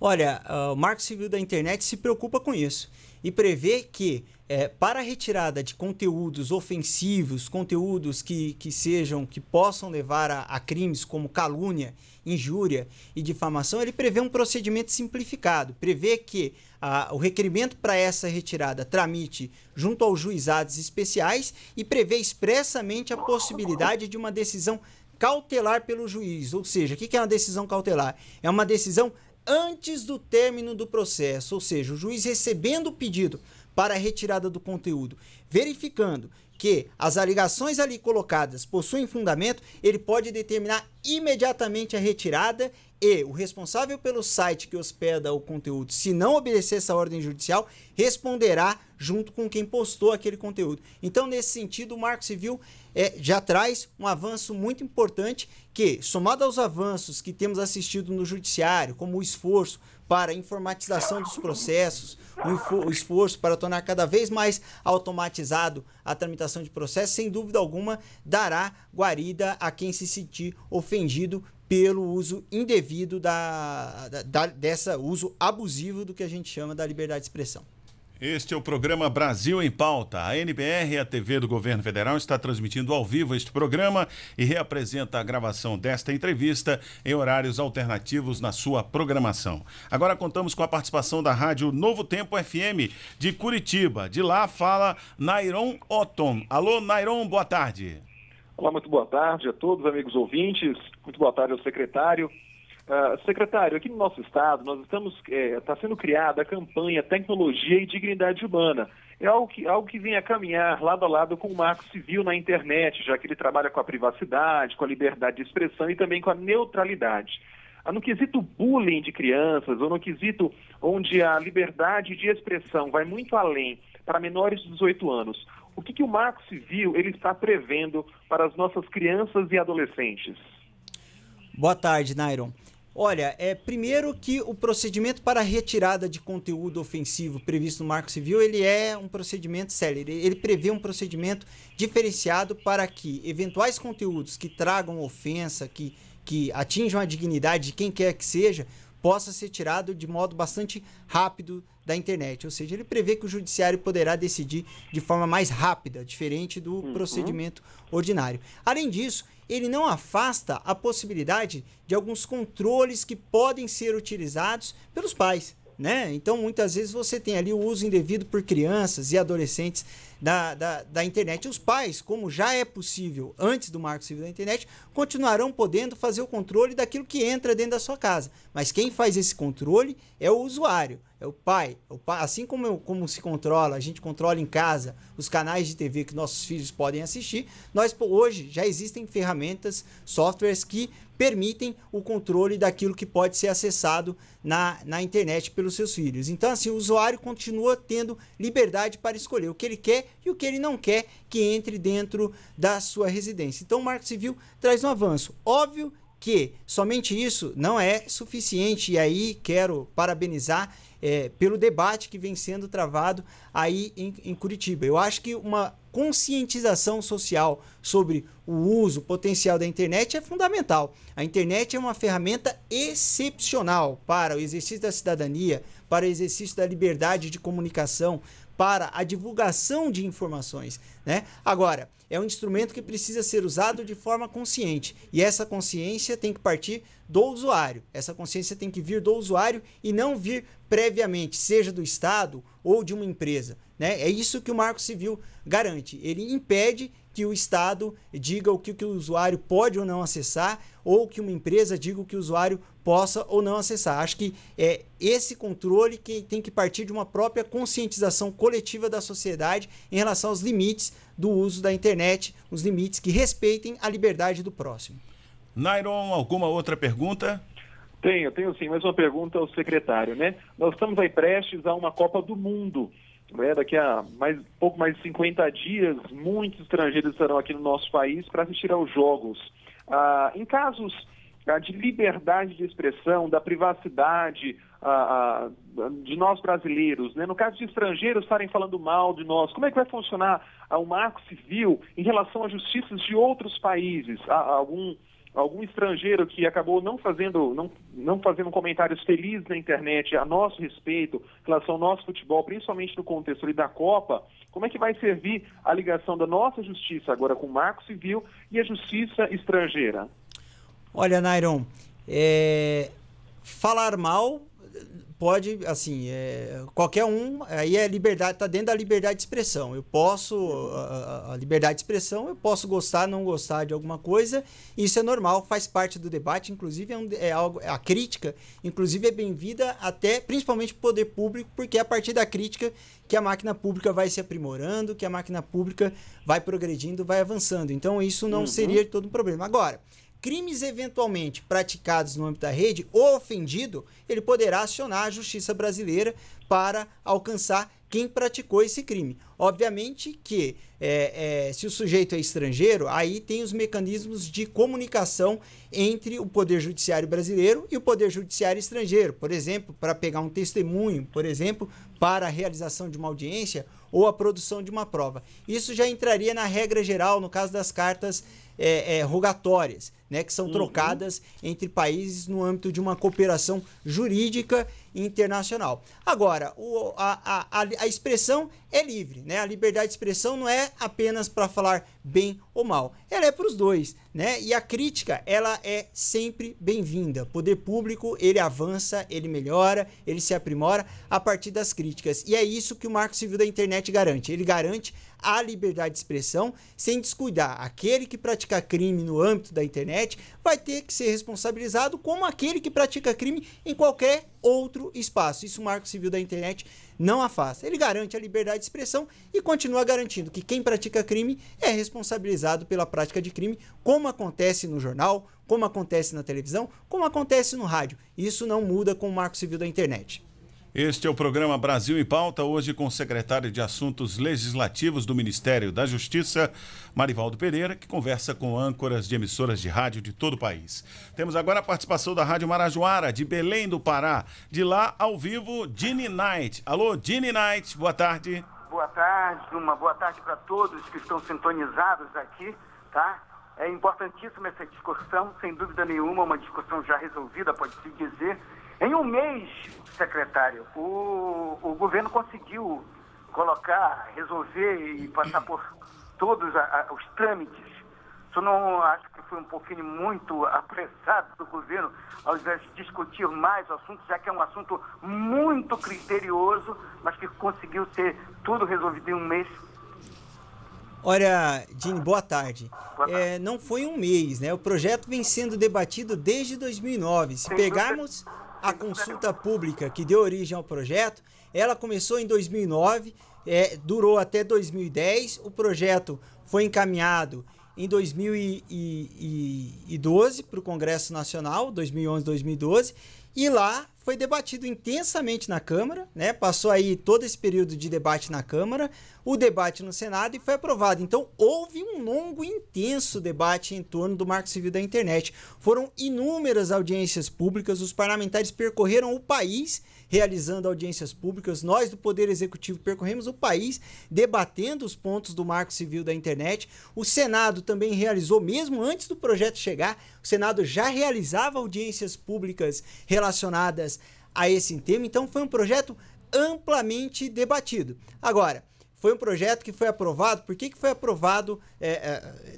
Olha, ah, o Marco Civil da Internet se preocupa com isso e prevê que, é, para a retirada de conteúdos ofensivos, conteúdos que, que sejam, que possam levar a, a, crimes como calúnia, injúria e difamação, ele prevê um procedimento simplificado. Prevê que a, ah, o requerimento para essa retirada tramite junto aos juizados especiais e prevê expressamente a possibilidade de uma decisão cautelar pelo juiz. Ou seja, o que é uma decisão cautelar? É uma decisão antes do término do processo, ou seja, o juiz recebendo o pedido para a retirada do conteúdo, verificando que as alegações ali colocadas possuem fundamento, ele pode determinar imediatamente a retirada e o responsável pelo site que hospeda o conteúdo, se não obedecer essa ordem judicial, responderá junto com quem postou aquele conteúdo. Então, nesse sentido, o Marco Civil é, já traz um avanço muito importante que, somado aos avanços que temos assistido no judiciário, como o esforço para a informatização dos processos, o, esforço para tornar cada vez mais automatizado a tramitação de processos, sem dúvida alguma, dará guarida a quem se sentir ofendido pelo uso indevido da, da, dessa uso abusivo do que a gente chama da liberdade de expressão. Este é o programa Brasil em Pauta. A NBR, a TV do Governo Federal, está transmitindo ao vivo este programa e reapresenta a gravação desta entrevista em horários alternativos na sua programação. Agora contamos com a participação da rádio Novo Tempo FM de Curitiba. De lá fala Nairon Otton. Alô, Nairon, boa tarde. Olá, muito boa tarde a todos, amigos ouvintes. Muito boa tarde ao secretário ah, secretário, aqui no nosso estado, nós estamos, está é, tá sendo criada a campanha Tecnologia e Dignidade Humana. É algo que, algo que vem a caminhar lado a lado com o Marco Civil na internet, já que ele trabalha com a privacidade, com a liberdade de expressão e também com a neutralidade. Ah, no quesito bullying de crianças, ou no quesito onde a liberdade de expressão vai muito além para menores de 18 anos, o que, que o Marco Civil ele está prevendo para as nossas crianças e adolescentes? Boa tarde, Nairon. Olha, é, primeiro que o procedimento para retirada de conteúdo ofensivo previsto no Marco Civil, ele é um procedimento célere. Ele prevê um procedimento diferenciado para que eventuais conteúdos que tragam ofensa, que, que atinjam a dignidade de quem quer que seja, possa ser tirado de modo bastante rápido da internet. Ou seja, ele prevê que o judiciário poderá decidir de forma mais rápida, diferente do uhum. procedimento ordinário. Além disso, ele não afasta a possibilidade de alguns controles que podem ser utilizados pelos pais. Né? Então, muitas vezes você tem ali o uso indevido por crianças e adolescentes da, da, da internet. Os pais, como já é possível antes do Marco Civil da Internet, continuarão podendo fazer o controle daquilo que entra dentro da sua casa. Mas quem faz esse controle é o usuário, é o pai. É o pai assim como, como se controla, a gente controla em casa os canais de TV que nossos filhos podem assistir, nós hoje já existem ferramentas, softwares que permitem o controle daquilo que pode ser acessado na, na internet pelos seus filhos. Então, assim, o usuário continua tendo liberdade para escolher o que ele quer e o que ele não quer que entre dentro da sua residência. Então, o Marco Civil traz um avanço. Óbvio que somente isso não é suficiente. E aí quero parabenizar é, pelo debate que vem sendo travado aí em, em Curitiba. Eu acho que uma conscientização social sobre o uso potencial da internet é fundamental. A internet é uma ferramenta excepcional para o exercício da cidadania, para o exercício da liberdade de comunicação, para a divulgação de informações. Né? Agora, é um instrumento que precisa ser usado de forma consciente e essa consciência tem que partir do usuário. Essa consciência tem que vir do usuário e não vir previamente, seja do Estado ou de uma empresa. Né? É isso que o Marco Civil garante. Ele impede que o Estado diga o que, que o usuário pode ou não acessar, ou que uma empresa diga o que o usuário possa ou não acessar. Acho que é esse controle que tem que partir de uma própria conscientização coletiva da sociedade em relação aos limites do uso da internet, os limites que respeitem a liberdade do próximo. Nairon, alguma outra pergunta? Tenho, tenho sim, mais uma pergunta ao secretário, né? Nós estamos aí prestes a uma Copa do Mundo. É, daqui a mais, pouco mais de 50 dias, muitos estrangeiros estarão aqui no nosso país para assistir aos jogos. Ah, em casos ah, de liberdade de expressão, da privacidade ah, ah de nós brasileiros, né? no caso de estrangeiros estarem falando mal de nós, como é que vai funcionar ah, o marco civil em relação a justiças de outros países? algum algum estrangeiro que acabou não fazendo, não, não fazendo comentários felizes na internet a nosso respeito, em relação ao nosso futebol, principalmente no contexto ali da Copa, como é que vai servir a ligação da nossa justiça agora com o Marco Civil e a justiça estrangeira? Olha, Nairon, é... falar mal pode, assim, é, qualquer um, aí é liberdade, está dentro da liberdade de expressão. Eu posso, a, a, liberdade de expressão, eu posso gostar, não gostar de alguma coisa, isso é normal, faz parte do debate, inclusive é, um, é algo, a crítica, inclusive é bem-vinda até, principalmente o poder público, porque é a partir da crítica que a máquina pública vai se aprimorando, que a máquina pública vai progredindo, vai avançando. Então isso não uhum. seria todo um problema. Agora, crimes eventualmente praticados no âmbito da rede, o ofendido, ele poderá acionar a justiça brasileira para alcançar quem praticou esse crime. Obviamente que é, é, se o sujeito é estrangeiro, aí tem os mecanismos de comunicação entre o Poder Judiciário brasileiro e o Poder Judiciário estrangeiro. Por exemplo, para pegar um testemunho, por exemplo, para a realização de uma audiência ou a produção de uma prova. Isso já entraria na regra geral no caso das cartas é, é rogatórias né, que são uhum. trocadas entre países no âmbito de uma cooperação jurídica internacional. Agora, o, a, a, a, expressão é livre, né? A liberdade de expressão não é apenas para falar bem ou mal, ela é para os dois, né? E a crítica, ela é sempre bem-vinda. O poder público, ele avança, ele melhora, ele se aprimora a partir das críticas. E é isso que o Marco Civil da Internet garante. Ele garante a liberdade de expressão sem descuidar aquele que pratica crime no âmbito da internet internet vai ter que ser responsabilizado como aquele que pratica crime em qualquer outro espaço. Isso o Marco Civil da Internet não afasta. Ele garante a liberdade de expressão e continua garantindo que quem pratica crime é responsabilizado pela prática de crime, como acontece no jornal, como acontece na televisão, como acontece no rádio. Isso não muda com o Marco Civil da Internet. Este é o programa Brasil em Pauta, hoje com o secretário de Assuntos Legislativos do Ministério da Justiça, Marivaldo Pereira, que conversa com âncoras de emissoras de rádio de todo o país. Temos agora a participação da Rádio Marajoara, de Belém do Pará. De lá, ao vivo, Dini Knight. Alô, Dini Knight, boa tarde. Boa tarde, uma boa tarde para todos que estão sintonizados aqui, tá? É importantíssima essa discussão, sem dúvida nenhuma, uma discussão já resolvida, pode-se dizer em um mês, secretário, o, o governo conseguiu colocar, resolver e passar por todos a, a, os trâmites. Isso não acho que foi um pouquinho muito apressado do governo, ao invés de discutir mais o assunto, já que é um assunto muito criterioso, mas que conseguiu ser tudo resolvido em um mês. Olha, Dini, boa tarde. É, não foi um mês, né? O projeto vem sendo debatido desde 2009. Se pegarmos a consulta pública que deu origem ao projeto, ela começou em 2009, é, durou até 2010. O projeto foi encaminhado em 2012 para o Congresso Nacional, 2011, 2012, e lá foi debatido intensamente na Câmara, né? Passou aí todo esse período de debate na Câmara, o debate no Senado e foi aprovado. Então, houve um longo e intenso debate em torno do Marco Civil da Internet. Foram inúmeras audiências públicas, os parlamentares percorreram o país realizando audiências públicas, nós do Poder Executivo percorremos o país debatendo os pontos do Marco Civil da Internet. O Senado também realizou, mesmo antes do projeto chegar, o Senado já realizava audiências públicas relacionadas a esse tema, então foi um projeto amplamente debatido. Agora, foi um projeto que foi aprovado. Por que, que foi aprovado? É, é,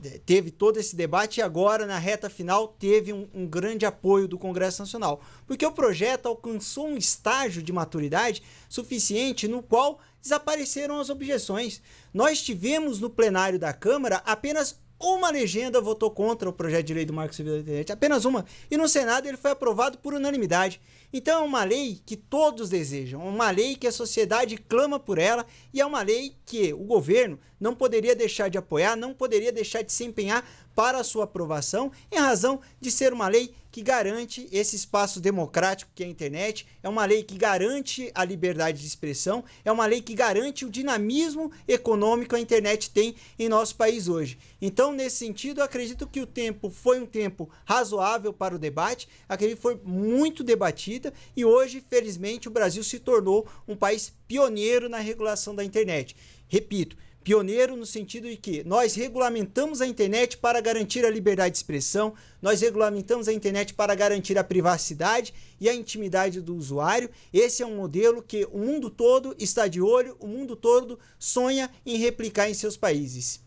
é, teve todo esse debate e agora, na reta final, teve um, um, grande apoio do Congresso Nacional. Porque o projeto alcançou um estágio de maturidade suficiente no qual desapareceram as objeções. Nós tivemos no plenário da Câmara apenas uma legenda votou contra o projeto de lei do Marco Civil da Internet, apenas uma. E no Senado ele foi aprovado por unanimidade. Então é uma lei que todos desejam, uma lei que a sociedade clama por ela e é uma lei que o governo não poderia deixar de apoiar, não poderia deixar de se empenhar para a sua aprovação, em razão de ser uma lei que garante esse espaço democrático que é a internet, é uma lei que garante a liberdade de expressão, é uma lei que garante o dinamismo econômico que a internet tem em nosso país hoje. Então, nesse sentido, acredito que o tempo foi um tempo razoável para o debate, acredito que foi muito debatida e hoje, felizmente, o Brasil se tornou um país pioneiro na regulação da internet. Repito, Pioneiro no sentido de que nós regulamentamos a internet para garantir a liberdade de expressão, nós regulamentamos a internet para garantir a privacidade e a intimidade do usuário. Esse é um modelo que o mundo todo está de olho, o mundo todo sonha em replicar em seus países.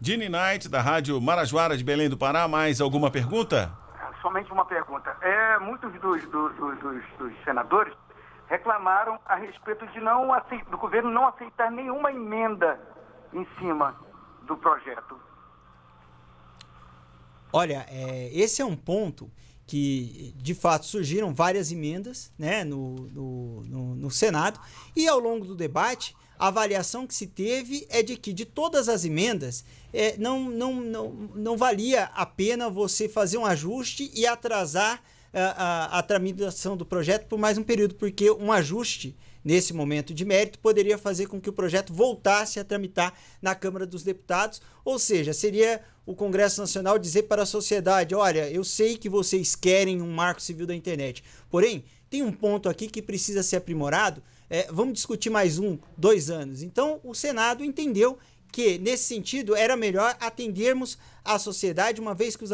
Dini Knight, da Rádio Marajoara de Belém do Pará, mais alguma pergunta? É, somente uma pergunta. É, muitos dos, dos, dos, dos senadores reclamaram a respeito de não do governo não aceitar nenhuma emenda em cima do projeto. Olha, é, esse é um ponto que de fato surgiram várias emendas né, no, no, no, no, Senado, e ao longo do debate, a avaliação que se teve é de que de todas as emendas é, não, não, não, não valia a pena você fazer um ajuste e atrasar a, a, a tramitação do projeto por mais um período, porque um ajuste nesse momento de mérito poderia fazer com que o projeto voltasse a tramitar na Câmara dos Deputados, ou seja, seria o Congresso Nacional dizer para a sociedade: olha, eu sei que vocês querem um marco civil da internet, porém, tem um ponto aqui que precisa ser aprimorado. É, vamos discutir mais um, dois anos. Então, o Senado entendeu que, nesse sentido, era melhor atendermos a sociedade, uma vez que os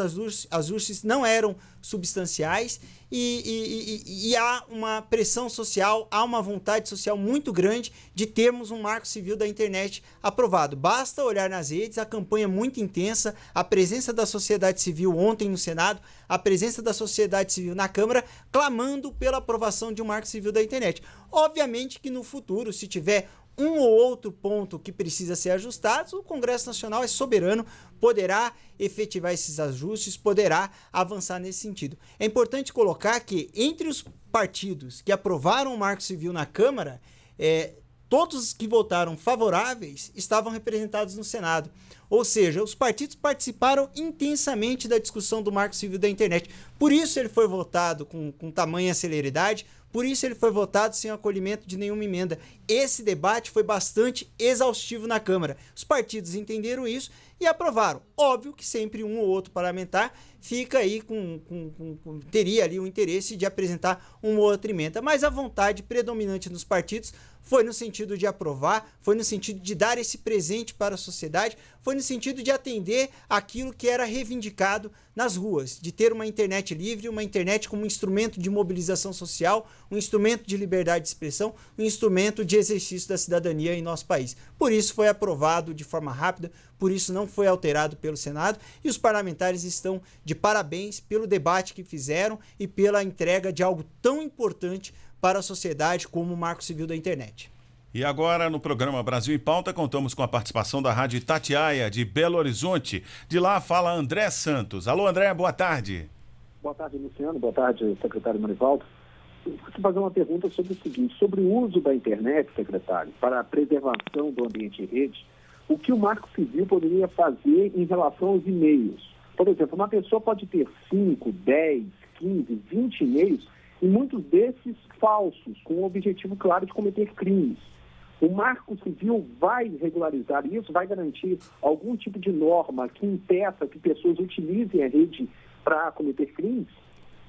ajustes não eram substanciais e, e, e, e, há uma pressão social, há uma vontade social muito grande de termos um marco civil da internet aprovado. Basta olhar nas redes, a campanha é muito intensa, a presença da sociedade civil ontem no Senado, a presença da sociedade civil na Câmara, clamando pela aprovação de um marco civil da internet. Obviamente que no futuro, se tiver um ou outro ponto que precisa ser ajustado, o Congresso Nacional é soberano, poderá efetivar esses ajustes, poderá avançar nesse sentido. É importante colocar que entre os partidos que aprovaram o Marco Civil na Câmara, é, todos que votaram favoráveis estavam representados no Senado. Ou seja, os partidos participaram intensamente da discussão do Marco Civil da Internet. Por isso ele foi votado com, com tamanha celeridade, por isso ele foi votado sem acolhimento de nenhuma emenda. Esse debate foi bastante exaustivo na Câmara. Os partidos entenderam isso e aprovaram. Óbvio que sempre um ou outro parlamentar fica aí com, com, com, com teria ali o interesse de apresentar uma ou outra emenda, mas a vontade predominante nos partidos foi no sentido de aprovar, foi no sentido de dar esse presente para a sociedade, foi no sentido de atender aquilo que era reivindicado nas ruas, de ter uma internet livre, uma internet como um instrumento de mobilização social, um instrumento de liberdade de expressão, um instrumento de exercício da cidadania em nosso país. Por isso foi aprovado de forma rápida, por isso não foi alterado pelo Senado e os parlamentares estão de parabéns pelo debate que fizeram e pela entrega de algo tão importante para a sociedade como o marco civil da internet. E agora, no programa Brasil em Pauta, contamos com a participação da Rádio Tatiaia, de Belo Horizonte. De lá fala André Santos. Alô, André, boa tarde. Boa tarde, Luciano. Boa tarde, secretário Manivaldo. Eu te fazer uma pergunta sobre o seguinte, sobre o uso da internet, secretário, para a preservação do ambiente em rede, o que o Marco Civil poderia fazer em relação aos e-mails? Por exemplo, uma pessoa pode ter 5, 10, 15, 20 e-mails e muitos desses falsos, com o objetivo claro de cometer crimes. O Marco Civil vai regularizar isso, vai garantir algum tipo de norma que impeça que pessoas utilizem a rede para cometer crimes?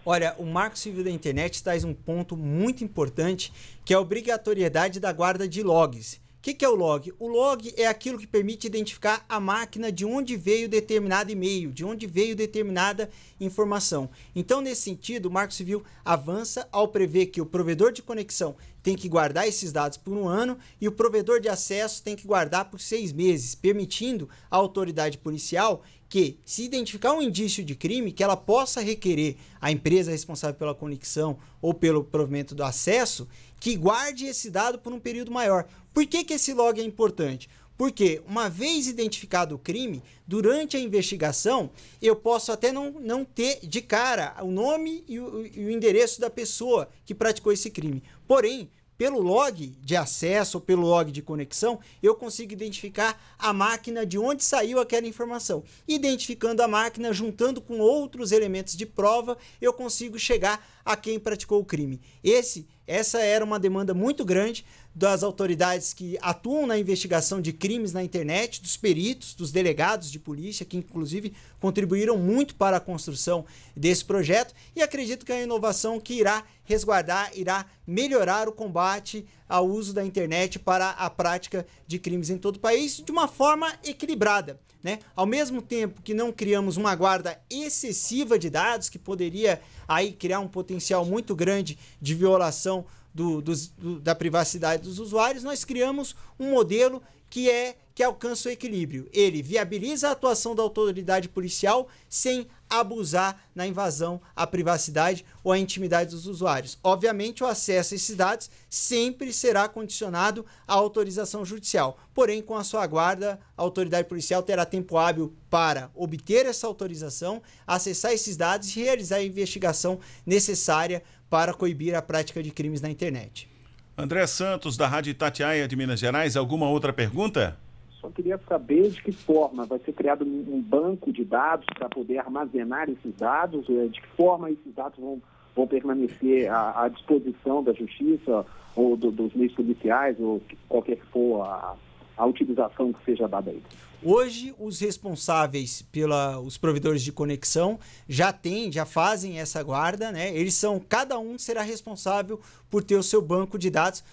Olha, o Marco Civil da Internet traz um ponto muito importante, que é a obrigatoriedade da guarda de logs que, que é o log? O log é aquilo que permite identificar a máquina de onde veio determinado e-mail, de onde veio determinada informação. Então, nesse sentido, o Marco Civil avança ao prever que o provedor de conexão tem que guardar esses dados por um ano e o provedor de acesso tem que guardar por seis meses, permitindo à autoridade policial que, se identificar um indício de crime, que ela possa requerer à empresa responsável pela conexão ou pelo provimento do acesso, que guarde esse dado por um período maior. Por que, que esse log é importante? Porque, uma vez identificado o crime, durante a investigação, eu posso até não, não ter de cara o nome e o, e o endereço da pessoa que praticou esse crime. Porém, pelo log de acesso ou pelo log de conexão, eu consigo identificar a máquina de onde saiu aquela informação. Identificando a máquina, juntando com outros elementos de prova, eu consigo chegar a quem praticou o crime. Esse essa era uma demanda muito grande das autoridades que atuam na investigação de crimes na internet, dos peritos, dos delegados de polícia, que inclusive contribuíram muito para a construção desse projeto. E acredito que é uma inovação que irá resguardar, irá melhorar o combate ao uso da internet para a prática de crimes em todo o país de uma forma equilibrada. Né? Ao mesmo tempo que não criamos uma guarda excessiva de dados, que poderia aí criar um potencial muito grande de violação do, dos, do, da privacidade dos usuários, nós criamos um modelo que é que alcança o equilíbrio. Ele viabiliza a atuação da autoridade policial sem abusar na invasão à privacidade ou à intimidade dos usuários. Obviamente, o acesso a esses dados sempre será condicionado à autorização judicial. Porém, com a sua guarda, a autoridade policial terá tempo hábil para obter essa autorização, acessar esses dados e realizar a investigação necessária para coibir a prática de crimes na internet. André Santos, da Rádio Itatiaia de Minas Gerais, alguma outra pergunta? Só queria saber de que forma vai ser criado um banco de dados para poder armazenar esses dados, eh, de que forma esses dados vão, vão permanecer à, à disposição da justiça ou do, dos meios policiais ou qualquer que for a, a utilização que seja dada aí. Hoje, os responsáveis pelos provedores de conexão já têm, já fazem essa guarda, né? Eles são, cada um será responsável por ter o seu banco de dados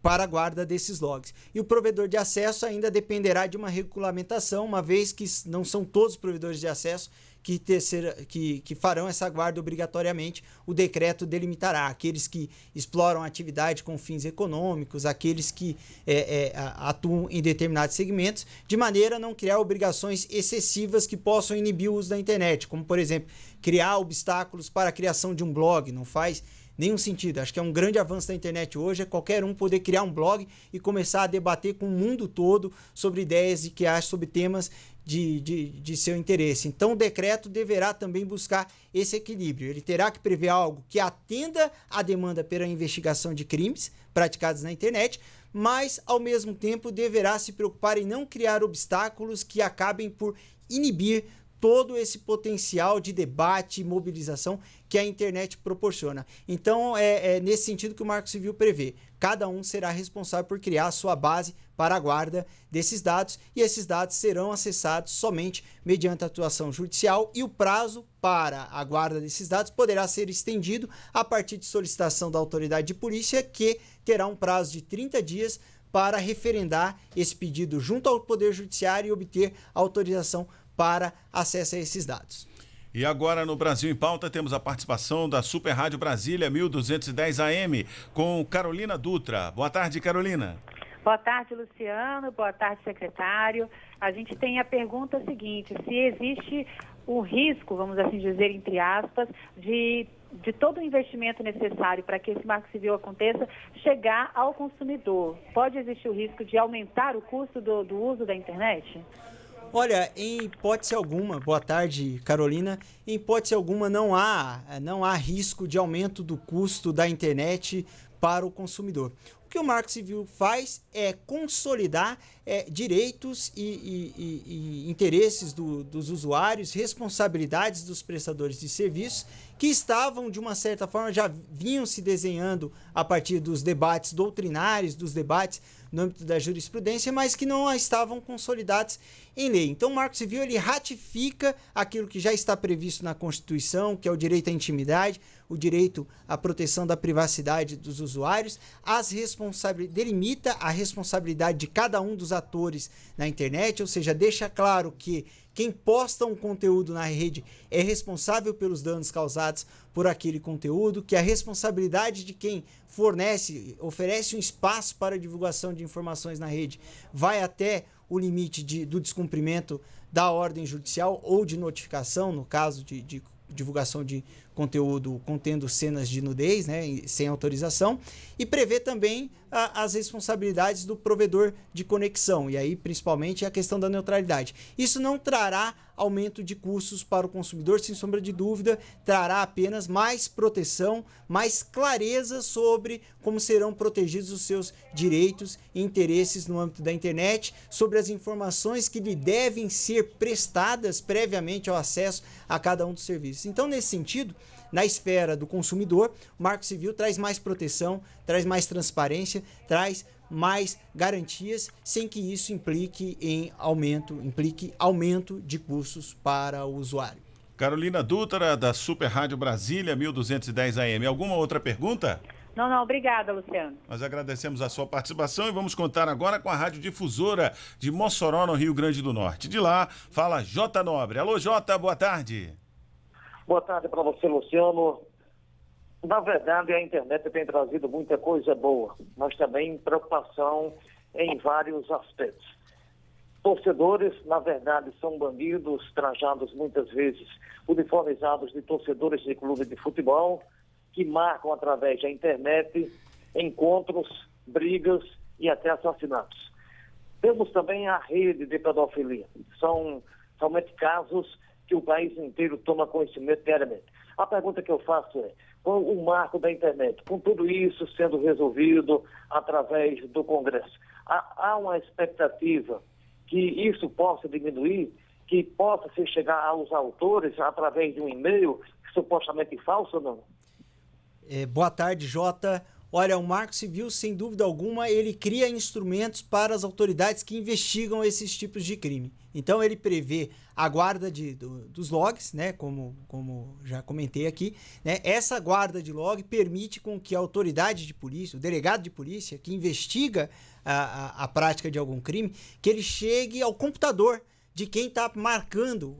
para a guarda desses logs. E o provedor de acesso ainda dependerá de uma regulamentação, uma vez que não são todos os provedores de acesso que, terceira, que, que farão essa guarda obrigatoriamente. O decreto delimitará aqueles que exploram atividade com fins econômicos, aqueles que é, é, atuam em determinados segmentos, de maneira a não criar obrigações excessivas que possam inibir o uso da internet, como, por exemplo, criar obstáculos para a criação de um blog, não faz nenhum sentido. Acho que é um grande avanço da internet hoje, é qualquer um poder criar um blog e começar a debater com o mundo todo sobre ideias e que acha sobre temas de, de, de, seu interesse. Então, o decreto deverá também buscar esse equilíbrio. Ele terá que prever algo que atenda à demanda pela investigação de crimes praticados na internet, mas, ao mesmo tempo, deverá se preocupar em não criar obstáculos que acabem por inibir todo esse potencial de debate e mobilização que a internet proporciona. Então, é, é nesse sentido que o Marco Civil prevê cada um será responsável por criar a sua base para a guarda desses dados e esses dados serão acessados somente mediante atuação judicial e o prazo para a guarda desses dados poderá ser estendido a partir de solicitação da autoridade de polícia que terá um prazo de 30 dias para referendar esse pedido junto ao Poder Judiciário e obter autorização para acesso a esses dados. E agora no Brasil em Pauta temos a participação da Super Rádio Brasília 1210 AM com Carolina Dutra. Boa tarde, Carolina. Boa tarde, Luciano. Boa tarde, secretário. A gente tem a pergunta seguinte: se existe o risco, vamos assim dizer, entre aspas, de, de todo o investimento necessário para que esse marco civil aconteça chegar ao consumidor? Pode existir o risco de aumentar o custo do, do uso da internet? Olha, em hipótese alguma, boa tarde, Carolina. Em hipótese alguma não há, não há risco de aumento do custo da internet para o consumidor. O que o Marco Civil faz é consolidar é, direitos e, e, e, e interesses do, dos usuários, responsabilidades dos prestadores de serviços, que estavam, de uma certa forma, já vinham se desenhando a partir dos debates doutrinários, dos debates no âmbito da jurisprudência, mas que não estavam consolidadas em lei. Então, o Marco Civil ele ratifica aquilo que já está previsto na Constituição, que é o direito à intimidade, o direito à proteção da privacidade dos usuários, as responsabil, delimita a responsabilidade de cada um dos atores na internet, ou seja, deixa claro que quem posta um conteúdo na rede é responsável pelos danos causados por aquele conteúdo, que é a responsabilidade de quem fornece, oferece um espaço para a divulgação de informações na rede vai até o limite de, do descumprimento da ordem judicial ou de notificação, no caso de, de divulgação de conteúdo contendo cenas de nudez, né, sem autorização, e prevê também a, as responsabilidades do provedor de conexão, e aí principalmente a questão da neutralidade. Isso não trará aumento de custos para o consumidor, sem sombra de dúvida, trará apenas mais proteção, mais clareza sobre como serão protegidos os seus direitos e interesses no âmbito da internet, sobre as informações que lhe devem ser prestadas previamente ao acesso a cada um dos serviços. Então, nesse sentido, na esfera do consumidor, o Marco Civil traz mais proteção, traz mais transparência, traz mais garantias, sem que isso implique em aumento, implique aumento de custos para o usuário. Carolina Dutra, da Super Rádio Brasília, 1210 AM. Alguma outra pergunta? Não, não, obrigada, Luciano. Nós agradecemos a sua participação e vamos contar agora com a Rádio Difusora de Mossoró, no Rio Grande do Norte. De lá, fala Jota Nobre. Alô, Jota, boa tarde. Boa tarde para você, Luciano. Na verdade, a internet tem trazido muita coisa boa, mas também preocupação em vários aspectos. Torcedores, na verdade, são bandidos, trajados muitas vezes uniformizados de torcedores de clube de futebol, que marcam através da internet encontros, brigas e até assassinatos. Temos também a rede de pedofilia. São realmente casos que o país inteiro toma conhecimento diariamente. A pergunta que eu faço é, com o marco da internet, com tudo isso sendo resolvido através do Congresso, há, há uma expectativa que isso possa diminuir, que possa se chegar aos autores através de um e-mail supostamente falso ou não? É, boa tarde, Jota. Olha, o Marco Civil, sem dúvida alguma, ele cria instrumentos para as autoridades que investigam esses tipos de crime. Então ele prevê a guarda de, do, dos logs, né, como, como já comentei aqui. Né, essa guarda de log permite com que a autoridade de polícia, o delegado de polícia, que investiga a, a, a prática de algum crime, que ele chegue ao computador de quem está marcando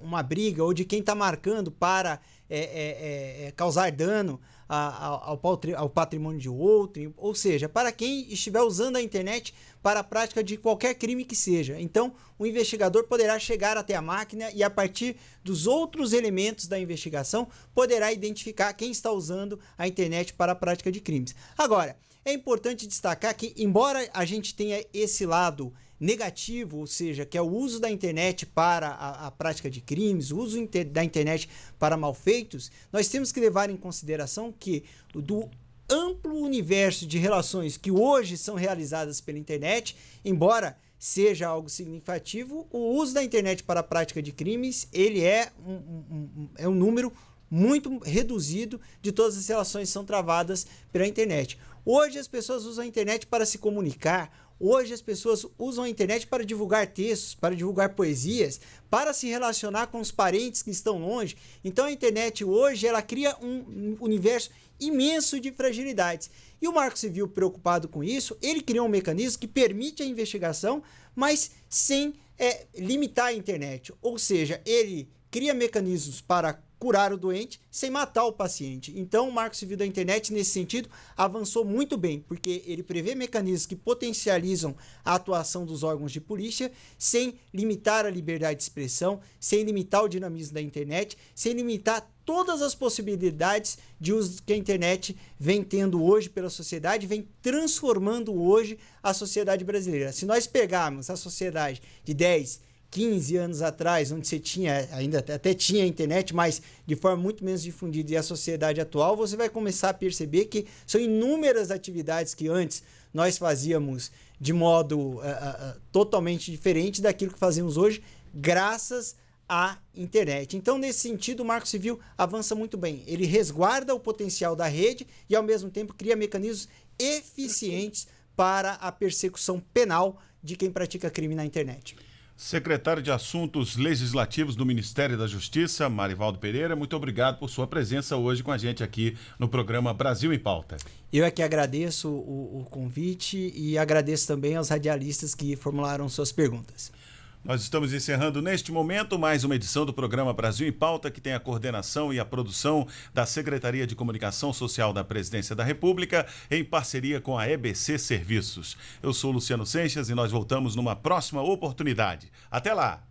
uma briga ou de quem está marcando para é, é, é, é causar dano a, a, ao patrimônio de outro, ou seja, para quem estiver usando a internet para a prática de qualquer crime que seja. Então, o investigador poderá chegar até a máquina e, a partir dos outros elementos da investigação, poderá identificar quem está usando a internet para a prática de crimes. Agora, é importante destacar que, embora a gente tenha esse lado negativo, ou seja, que é o uso da internet para a, a prática de crimes, o uso inter, da internet para malfeitos, nós temos que levar em consideração que do amplo universo de relações que hoje são realizadas pela internet, embora seja algo significativo, o uso da internet para a prática de crimes, ele é um, um, um é um número muito reduzido de todas as relações que são travadas pela internet. Hoje as pessoas usam a internet para se comunicar, Hoje as pessoas usam a internet para divulgar textos, para divulgar poesias, para se relacionar com os parentes que estão longe. Então a internet hoje ela cria um universo imenso de fragilidades. E o Marco Civil preocupado com isso, ele criou um mecanismo que permite a investigação, mas sem é, limitar a internet. Ou seja, ele cria mecanismos para curar o doente sem matar o paciente. Então, o Marco Civil da Internet, nesse sentido, avançou muito bem, porque ele prevê mecanismos que potencializam a atuação dos órgãos de polícia sem limitar a liberdade de expressão, sem limitar o dinamismo da internet, sem limitar todas as possibilidades de uso que a internet vem tendo hoje pela sociedade, vem transformando hoje a sociedade brasileira. Se nós pegarmos a sociedade de 10, 15 anos atrás, onde você tinha, ainda até tinha internet, mas de forma muito menos difundida, e a sociedade atual, você vai começar a perceber que são inúmeras atividades que antes nós fazíamos de modo uh, uh, totalmente diferente daquilo que fazemos hoje, graças à internet. Então, nesse sentido, o Marco Civil avança muito bem. Ele resguarda o potencial da rede e, ao mesmo tempo, cria mecanismos eficientes para a persecução penal de quem pratica crime na internet. Secretário de Assuntos Legislativos do Ministério da Justiça, Marivaldo Pereira, muito obrigado por sua presença hoje com a gente aqui no programa Brasil em Pauta. Eu é que agradeço o, o convite e agradeço também aos radialistas que formularam suas perguntas. Nós estamos encerrando neste momento mais uma edição do programa Brasil em Pauta, que tem a coordenação e a produção da Secretaria de Comunicação Social da Presidência da República, em parceria com a EBC Serviços. Eu sou Luciano Seixas e nós voltamos numa próxima oportunidade. Até lá!